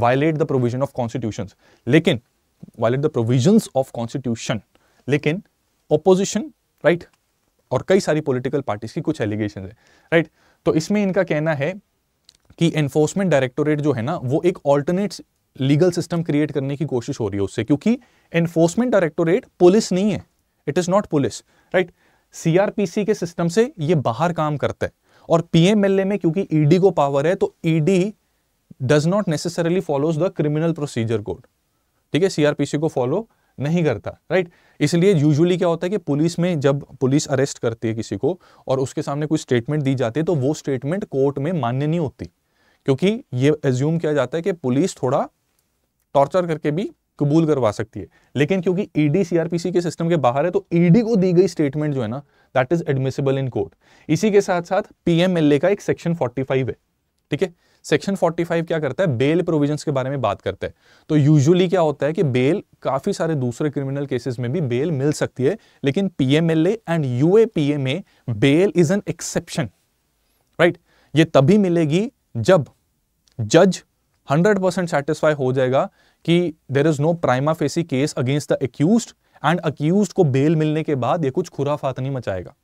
violate the provision of constitution लेकिन violate the provision of constitution लेकिन ओपोजिशन राइट और कई सारी पॉलिटिकल पार्टीज की कुछ एलिगेशन है राइट तो इसमें इनका कहना है कि एनफोर्समेंट डायरेक्टोरेट जो है ना वो एक ऑल्टरनेट लीगल सिस्टम क्रिएट करने की कोशिश हो रही है उससे क्योंकि एनफोर्समेंट डायरेक्टोरेट पुलिस नहीं है it is not police right CrPC के सिस्टम से ये बाहर काम करता है और पीएमएलए में क्योंकि ईडी e को पावर है तो ED does not necessarily follows the criminal procedure code ठीक है सीआरपीसी को फॉलो नहीं करता राइट इसलिए यूजुअली क्या होता है कि पुलिस में जब पुलिस अरेस्ट करती है किसी को और उसके सामने कोई स्टेटमेंट दी जाती है तो वो स्टेटमेंट कोर्ट में मान्य नहीं होती क्योंकि ये एज्यूम किया जाता है कि पुलिस थोड़ा टॉर्चर करके भी कबूल करवा सकती है लेकिन क्योंकि ईडी e सीआरपीसी के सिस्टम के बाहर है तो ईडी e को दी गई स्टेटमेंट जो है ना that is admissible in court इसी के साथ साथ पीएमएलए का एक सेक्शन 45 है ठीक है सेक्शन 45 क्या करता है बेल प्रोविजंस के बारे में बात करता है तो यूजुअली क्या होता है कि बेल काफ़ी सारे दूसरे क्रिमिनल केसेस में भी बेल मिल सकती है लेकिन पीएमएलए एंड यूएपीए में bail is an exception right ये तभी मिलेगी जब जज 100% परसेंट सेटिस्फाई हो जाएगा कि there is no prima facie case against the accused and accused को बेल मिलने के बाद यह कुछ खुराफात नहीं मचाएगा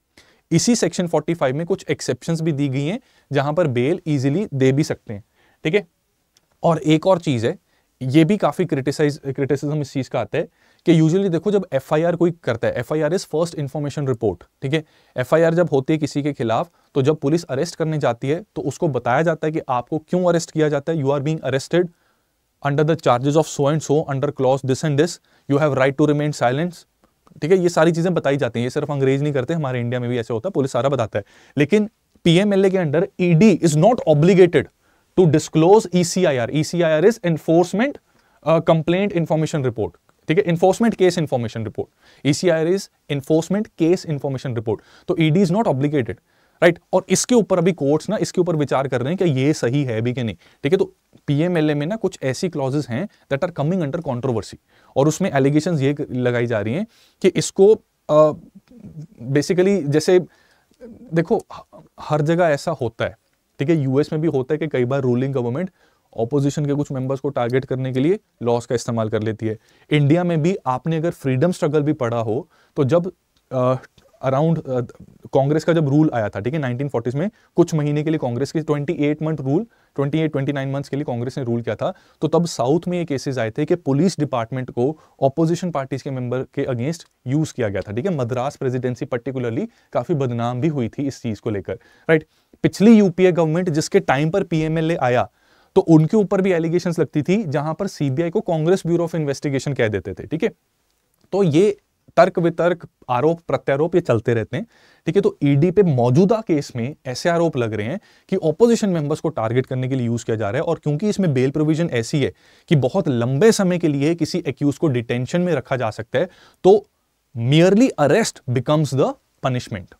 इसी सेक्शन 45 में कुछ एक्सेप्शन भी दी गई हैं जहां पर बेल इजीली दे भी सकते हैं ठीक है और एक और चीज़ है ये भी काफ़ी क्रिटिसाइज क्रिटिसिज्म इस चीज़ का आता है कि यूजुअली देखो जब एफआईआर कोई करता है FIR is first information report ठीक है एफआईआर जब होती है किसी के खिलाफ तो जब पुलिस अरेस्ट करने जाती है तो उसको बताया जाता है कि आपको क्यों अरेस्ट किया जाता है you are being arrested under the charges of so and so under clause this and this you have right to remain silence ठीक है ये सारी चीज़ें बताई जाती हैं ये सिर्फ अंग्रेज नहीं करते हमारे इंडिया में भी ऐसे होता है पुलिस सारा बताता है लेकिन पीएमएलए के under ED is not obligated to disclose ECIR ECIR is enforcement complaint information report ठीक है enforcement case information report ECIR is enforcement case information report तो ED is not obligated right और इसके ऊपर अभी कोर्ट्स ना इसके ऊपर विचार कर रहे हैं कि ये सही है भी कि नहीं ठीक है तो पीएमएलए में ना कुछ ऐसी क्लॉजेस हैं that are coming under controversy और उसमें एलिगेशन ये लगाई जा रही हैं कि इसको बेसिकली uh, जैसे देखो हर जगह ऐसा होता है ठीक है यूएस में भी होता है कि कई बार रूलिंग गवर्नमेंट ऑपोजिशन के कुछ मेंबर्स को टारगेट करने के लिए लॉस का इस्तेमाल कर लेती है इंडिया में भी आपने अगर फ्रीडम स्ट्रगल भी पढ़ा हो तो जब अराउंड कांग्रेस का जब रूल आया था ठीक है 1940s में कुछ महीने के लिए कांग्रेस के eight month rule twenty eight twenty nine months के लिए कांग्रेस ने रूल किया था तो तब साउथ में ये केसेस आए थे कि पुलिस डिपार्टमेंट को ऑपोजिशन पार्टीज के मेंबर के अगेंस्ट यूज किया गया था ठीक है मद्रास प्रेसिडेंसी पर्टिकुलरली काफी बदनाम भी हुई थी इस चीज को लेकर राइट पिछली यूपीए गवर्नमेंट जिसके टाइम पर पीएमएलए आया तो उनके ऊपर भी एलिगेशन लगती थी जहां पर सीबीआई को कांग्रेस ब्यूरो ऑफ इन्वेस्टिगेशन कह देते थे ठीक है तो ये तर्क वितर्क आरोप प्रत्यारोप ये चलते रहते हैं ठीक है तो ईडी e पे मौजूदा केस में ऐसे आरोप लग रहे हैं कि ऑपोजिशन मेंबर्स को टारगेट करने के लिए यूज किया जा रहा है और क्योंकि इसमें बेल प्रोविजन ऐसी है कि बहुत लंबे समय के लिए किसी एक्यूज को डिटेंशन में रखा जा सकता है तो merely arrest becomes the punishment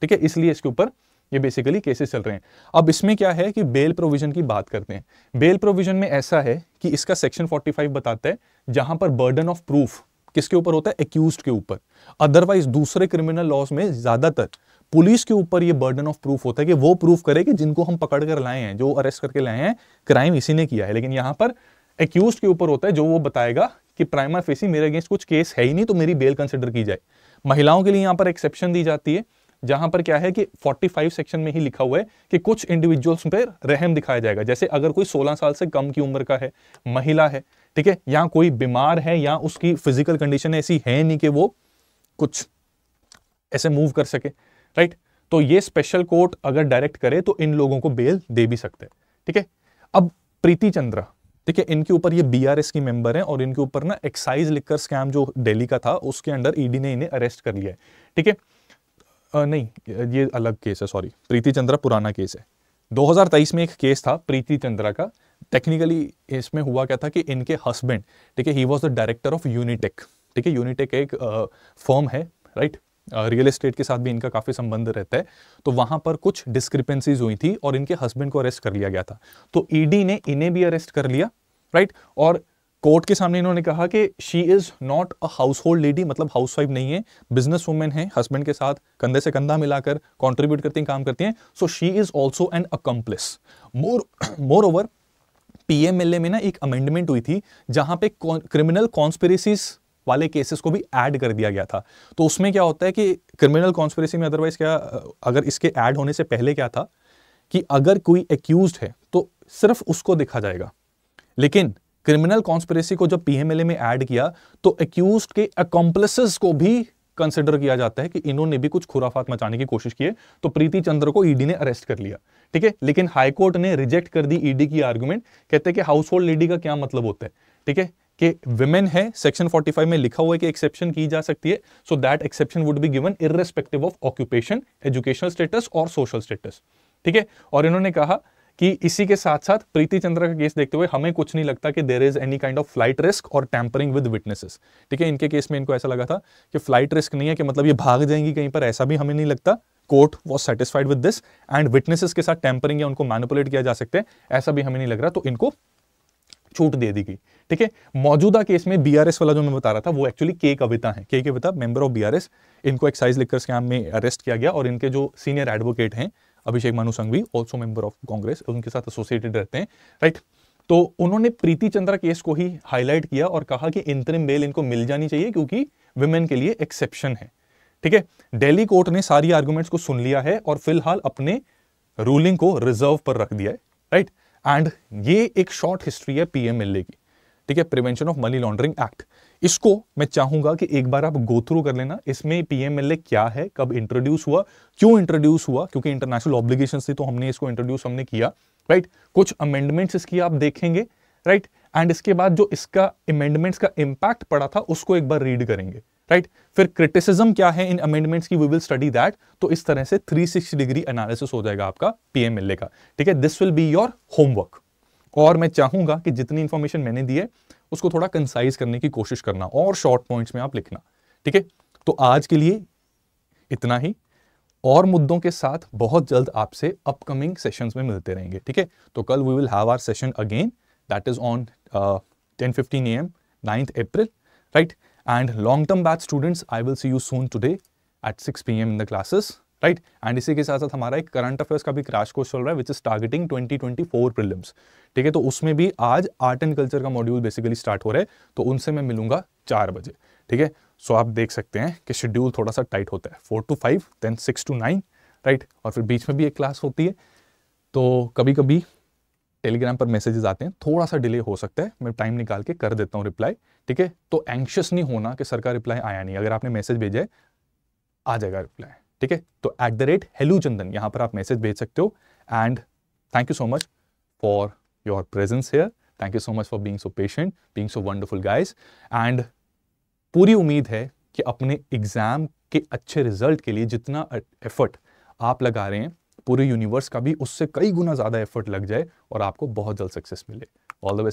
ठीक है इसलिए इसके ऊपर ये बेसिकली केसेस चल रहे हैं अब इसमें क्या है कि बेल प्रोविजन की बात करते हैं बेल प्रोविजन में ऐसा है कि इसका सेक्शन 45 बताता है जहां पर बर्डन ऑफ प्रूफ किसके ऊपर होता है एक्यूज के ऊपर अदरवाइज दूसरे क्रिमिनल लॉज में ज्यादातर पुलिस के ऊपर ये बर्डन ऑफ प्रूफ होता है कि वो प्रूफ करे कि जिनको हम पकड़ कर लाए हैं जो अरेस्ट करके लाए हैं क्राइम इसी ने किया है लेकिन यहाँ पर एक्यूज के ऊपर होता है जो वो बताएगा कि प्राइमर फेसी मेरे अगेंस्ट कुछ केस है ही नहीं तो मेरी बेल कंसिडर की जाए महिलाओं के लिए यहाँ पर एक्सेप्शन दी जाती है जहां पर क्या है कि 45 सेक्शन में ही लिखा हुआ है कि कुछ इंडिविजुअल्स पर रहम दिखाया जाएगा जैसे अगर कोई 16 साल से कम की उम्र का है महिला है ठीक है या कोई बीमार है या उसकी फिजिकल कंडीशन ऐसी है नहीं कि वो कुछ ऐसे मूव कर सके राइट तो ये स्पेशल कोर्ट अगर डायरेक्ट करे तो इन लोगों को बेल दे भी सकते हैं ठीक है अब प्रीति चंद्रा ठीक है इनके ऊपर ये बीआरएस की मेंबर हैं और इनके ऊपर ना एक्साइज लिकर स्कैम जो दिल्ली का था उसके अंडर ईडी e ने इन्हें अरेस्ट कर लिया है ठीक है नहीं ये अलग केस है सॉरी प्रीति चंद्रा पुराना केस है 2023 में एक केस था प्रीति चंद्रा का टेक्निकली इसमें हुआ क्या था कि इनके हस्बैंड ठीक है he was the director of Unitech ठीक है यूनिटेक एक फॉर्म है राइट रियल एस्टेट के साथ भी इनका काफ़ी संबंध रहता है तो वहां पर कुछ डिस्क्रिपेंसीज हुई थी और इनके हस्बैंड को अरेस्ट कर लिया गया था तो ईडी e ने इन्हें भी अरेस्ट कर लिया राइट और कोर्ट के सामने इन्होंने कहा कि she is not a household lady मतलब हाउस वाइफ नहीं है बिजनेस वुमेन है हस्बैंड के साथ कंधे से कंधा मिलाकर कॉन्ट्रीब्यूट करती हैं काम करती हैं so she is also an accomplice more moreover PMLA में ना एक अमेंडमेंट हुई थी जहां पे क्रिमिनल कॉन्स्पेरेसीज वाले केसेस को भी ऐड कर दिया गया था तो उसमें क्या होता है कि क्रिमिनल कॉन्स्पेरेसी में अदरवाइज क्या अगर इसके ऐड होने से पहले क्या था कि अगर कोई एक्यूज है तो सिर्फ उसको देखा जाएगा लेकिन क्रिमिनल कॉन्स्पेरेसी को जब पीएमएलए में ऐड किया तो एक्यूज के अकॉम्प्लेसेस को भी कंसिडर किया जाता है कि इन्होंने भी कुछ खुराफात मचाने की कोशिश की है तो प्रीति चंद्र को ईडी e ने अरेस्ट कर लिया ठीक है लेकिन हाईकोर्ट ने रिजेक्ट कर दी ईडी e की आर्ग्यूमेंट कहते हैं कि हाउस होल्ड लेडी का क्या मतलब होता है ठीक है कि विमेन है सेक्शन 45 में लिखा हुआ है कि एक्सेप्शन की जा सकती है so that exception would be given irrespective of occupation educational status और सोशल स्टेटस ठीक है और इन्होंने कहा कि इसी के साथ साथ प्रीति चंद्र का केस देखते हुए हमें कुछ नहीं लगता कि there is any kind of flight risk और टैंपरिंग विद विटनेसेस ठीक है इनके केस में इनको ऐसा लगा था कि फ्लाइट रिस्क नहीं है कि मतलब ये भाग जाएंगी कहीं पर ऐसा भी हमें नहीं लगता court was satisfied with this and witnesses के साथ टैंपरिंग या उनको मैनिपुलेट किया जा सकते हैं ऐसा भी हमें नहीं लग रहा तो इनको छूट दे दी गई ठीक है मौजूदा केस में बीआरएस वाला जो मैं बता रहा था वो एक्चुअली के कविता है के कविता मेंबर ऑफ बीआरएस इनको एक्साइज लिखकर स्कैम में अरेस्ट किया गया और इनके जो सीनियर एडवोकेट हैं Abhishek Manu Singhvi also member of Congress उनके साथ एसोसिएटेड रहते हैं राइट तो उन्होंने प्रीति चंद्रा केस को ही हाईलाइट किया और कहा कि इंतरिम बेल इनको मिल जानी चाहिए क्योंकि वुमेन के लिए एक्सेप्शन है ठीक है डेली कोर्ट ने सारी आर्ग्यूमेंट्स को सुन लिया है और फिलहाल अपने रूलिंग को रिजर्व पर रख दिया है राइट एंड ये एक शॉर्ट हिस्ट्री है पीएमएलए की ठीक है prevention of money laundering act इसको मैं चाहूंगा कि एक बार आप गो थ्रू कर लेना इसमें पीएमएलए क्या है कब इंट्रोड्यूस हुआ क्यों इंट्रोड्यूस हुआ क्योंकि इंटरनेशनल ऑब्लिगेशन थी तो हमने इसको इंट्रोड्यूस हमने किया राइट कुछ अमेंडमेंट्स इसकी आप देखेंगे राइट एंड इसके बाद जो इसका अमेंडमेंट्स का इंपैक्ट पड़ा था उसको एक बार रीड करेंगे राइट right? फिर क्रिटिसिज्म क्या है इन अमेंडमेंट्स की वी विल स्टडी दैट तो इस तरह से 360 डिग्री एनालिसिस हो जाएगा आपका पीएमएलए का ठीक है this will be your homework और मैं चाहूंगा कि जितनी इंफॉर्मेशन मैंने दी है उसको थोड़ा कंसाइज करने की कोशिश करना और शॉर्ट पॉइंट्स में आप लिखना ठीक है तो आज के लिए इतना ही और मुद्दों के साथ बहुत जल्द आपसे अपकमिंग सेशंस में मिलते रहेंगे ठीक है तो कल we will have our session again that is on ten fifteen A M ninth April right and long term batch students I will see you soon at six P M in the classes right and इसी के साथ साथ हमारा एक करंट अफेयर्स का भी क्रैश कोर्स चल रहा है विच इज टारगेटिंग 2024 प्रीलिम्स ठीक है तो उसमें भी आज आर्ट एंड कल्चर का मॉड्यूल बेसिकली स्टार्ट हो रहा है तो उनसे मैं मिलूंगा चार बजे ठीक है सो आप देख सकते हैं कि शेड्यूल थोड़ा सा टाइट होता है four to five then six to nine right और फिर बीच में भी एक क्लास होती है तो कभी कभी टेलीग्राम पर मैसेजेस आते हैं थोड़ा सा डिले हो सकता है मैं टाइम निकाल के कर देता हूँ रिप्लाई ठीक है तो एंक्शस नहीं होना कि सर का रिप्लाई आया नहीं अगर आपने मैसेज भेजा है आ जाएगा रिप्लाई ठीक है तो एट द रेट हेलू चंदन यहां पर आप मैसेज भेज सकते हो and thank you so much for your presence here thank you so much for being so patient being so wonderful guys and पूरी उम्मीद है कि अपने एग्ज़ाम के अच्छे रिजल्ट के लिए जितना एफर्ट आप लगा रहे हैं पूरे यूनिवर्स का भी उससे कई गुना ज़्यादा एफर्ट लग जाए और आपको बहुत जल्द सक्सेस मिले ऑल द बेस्ट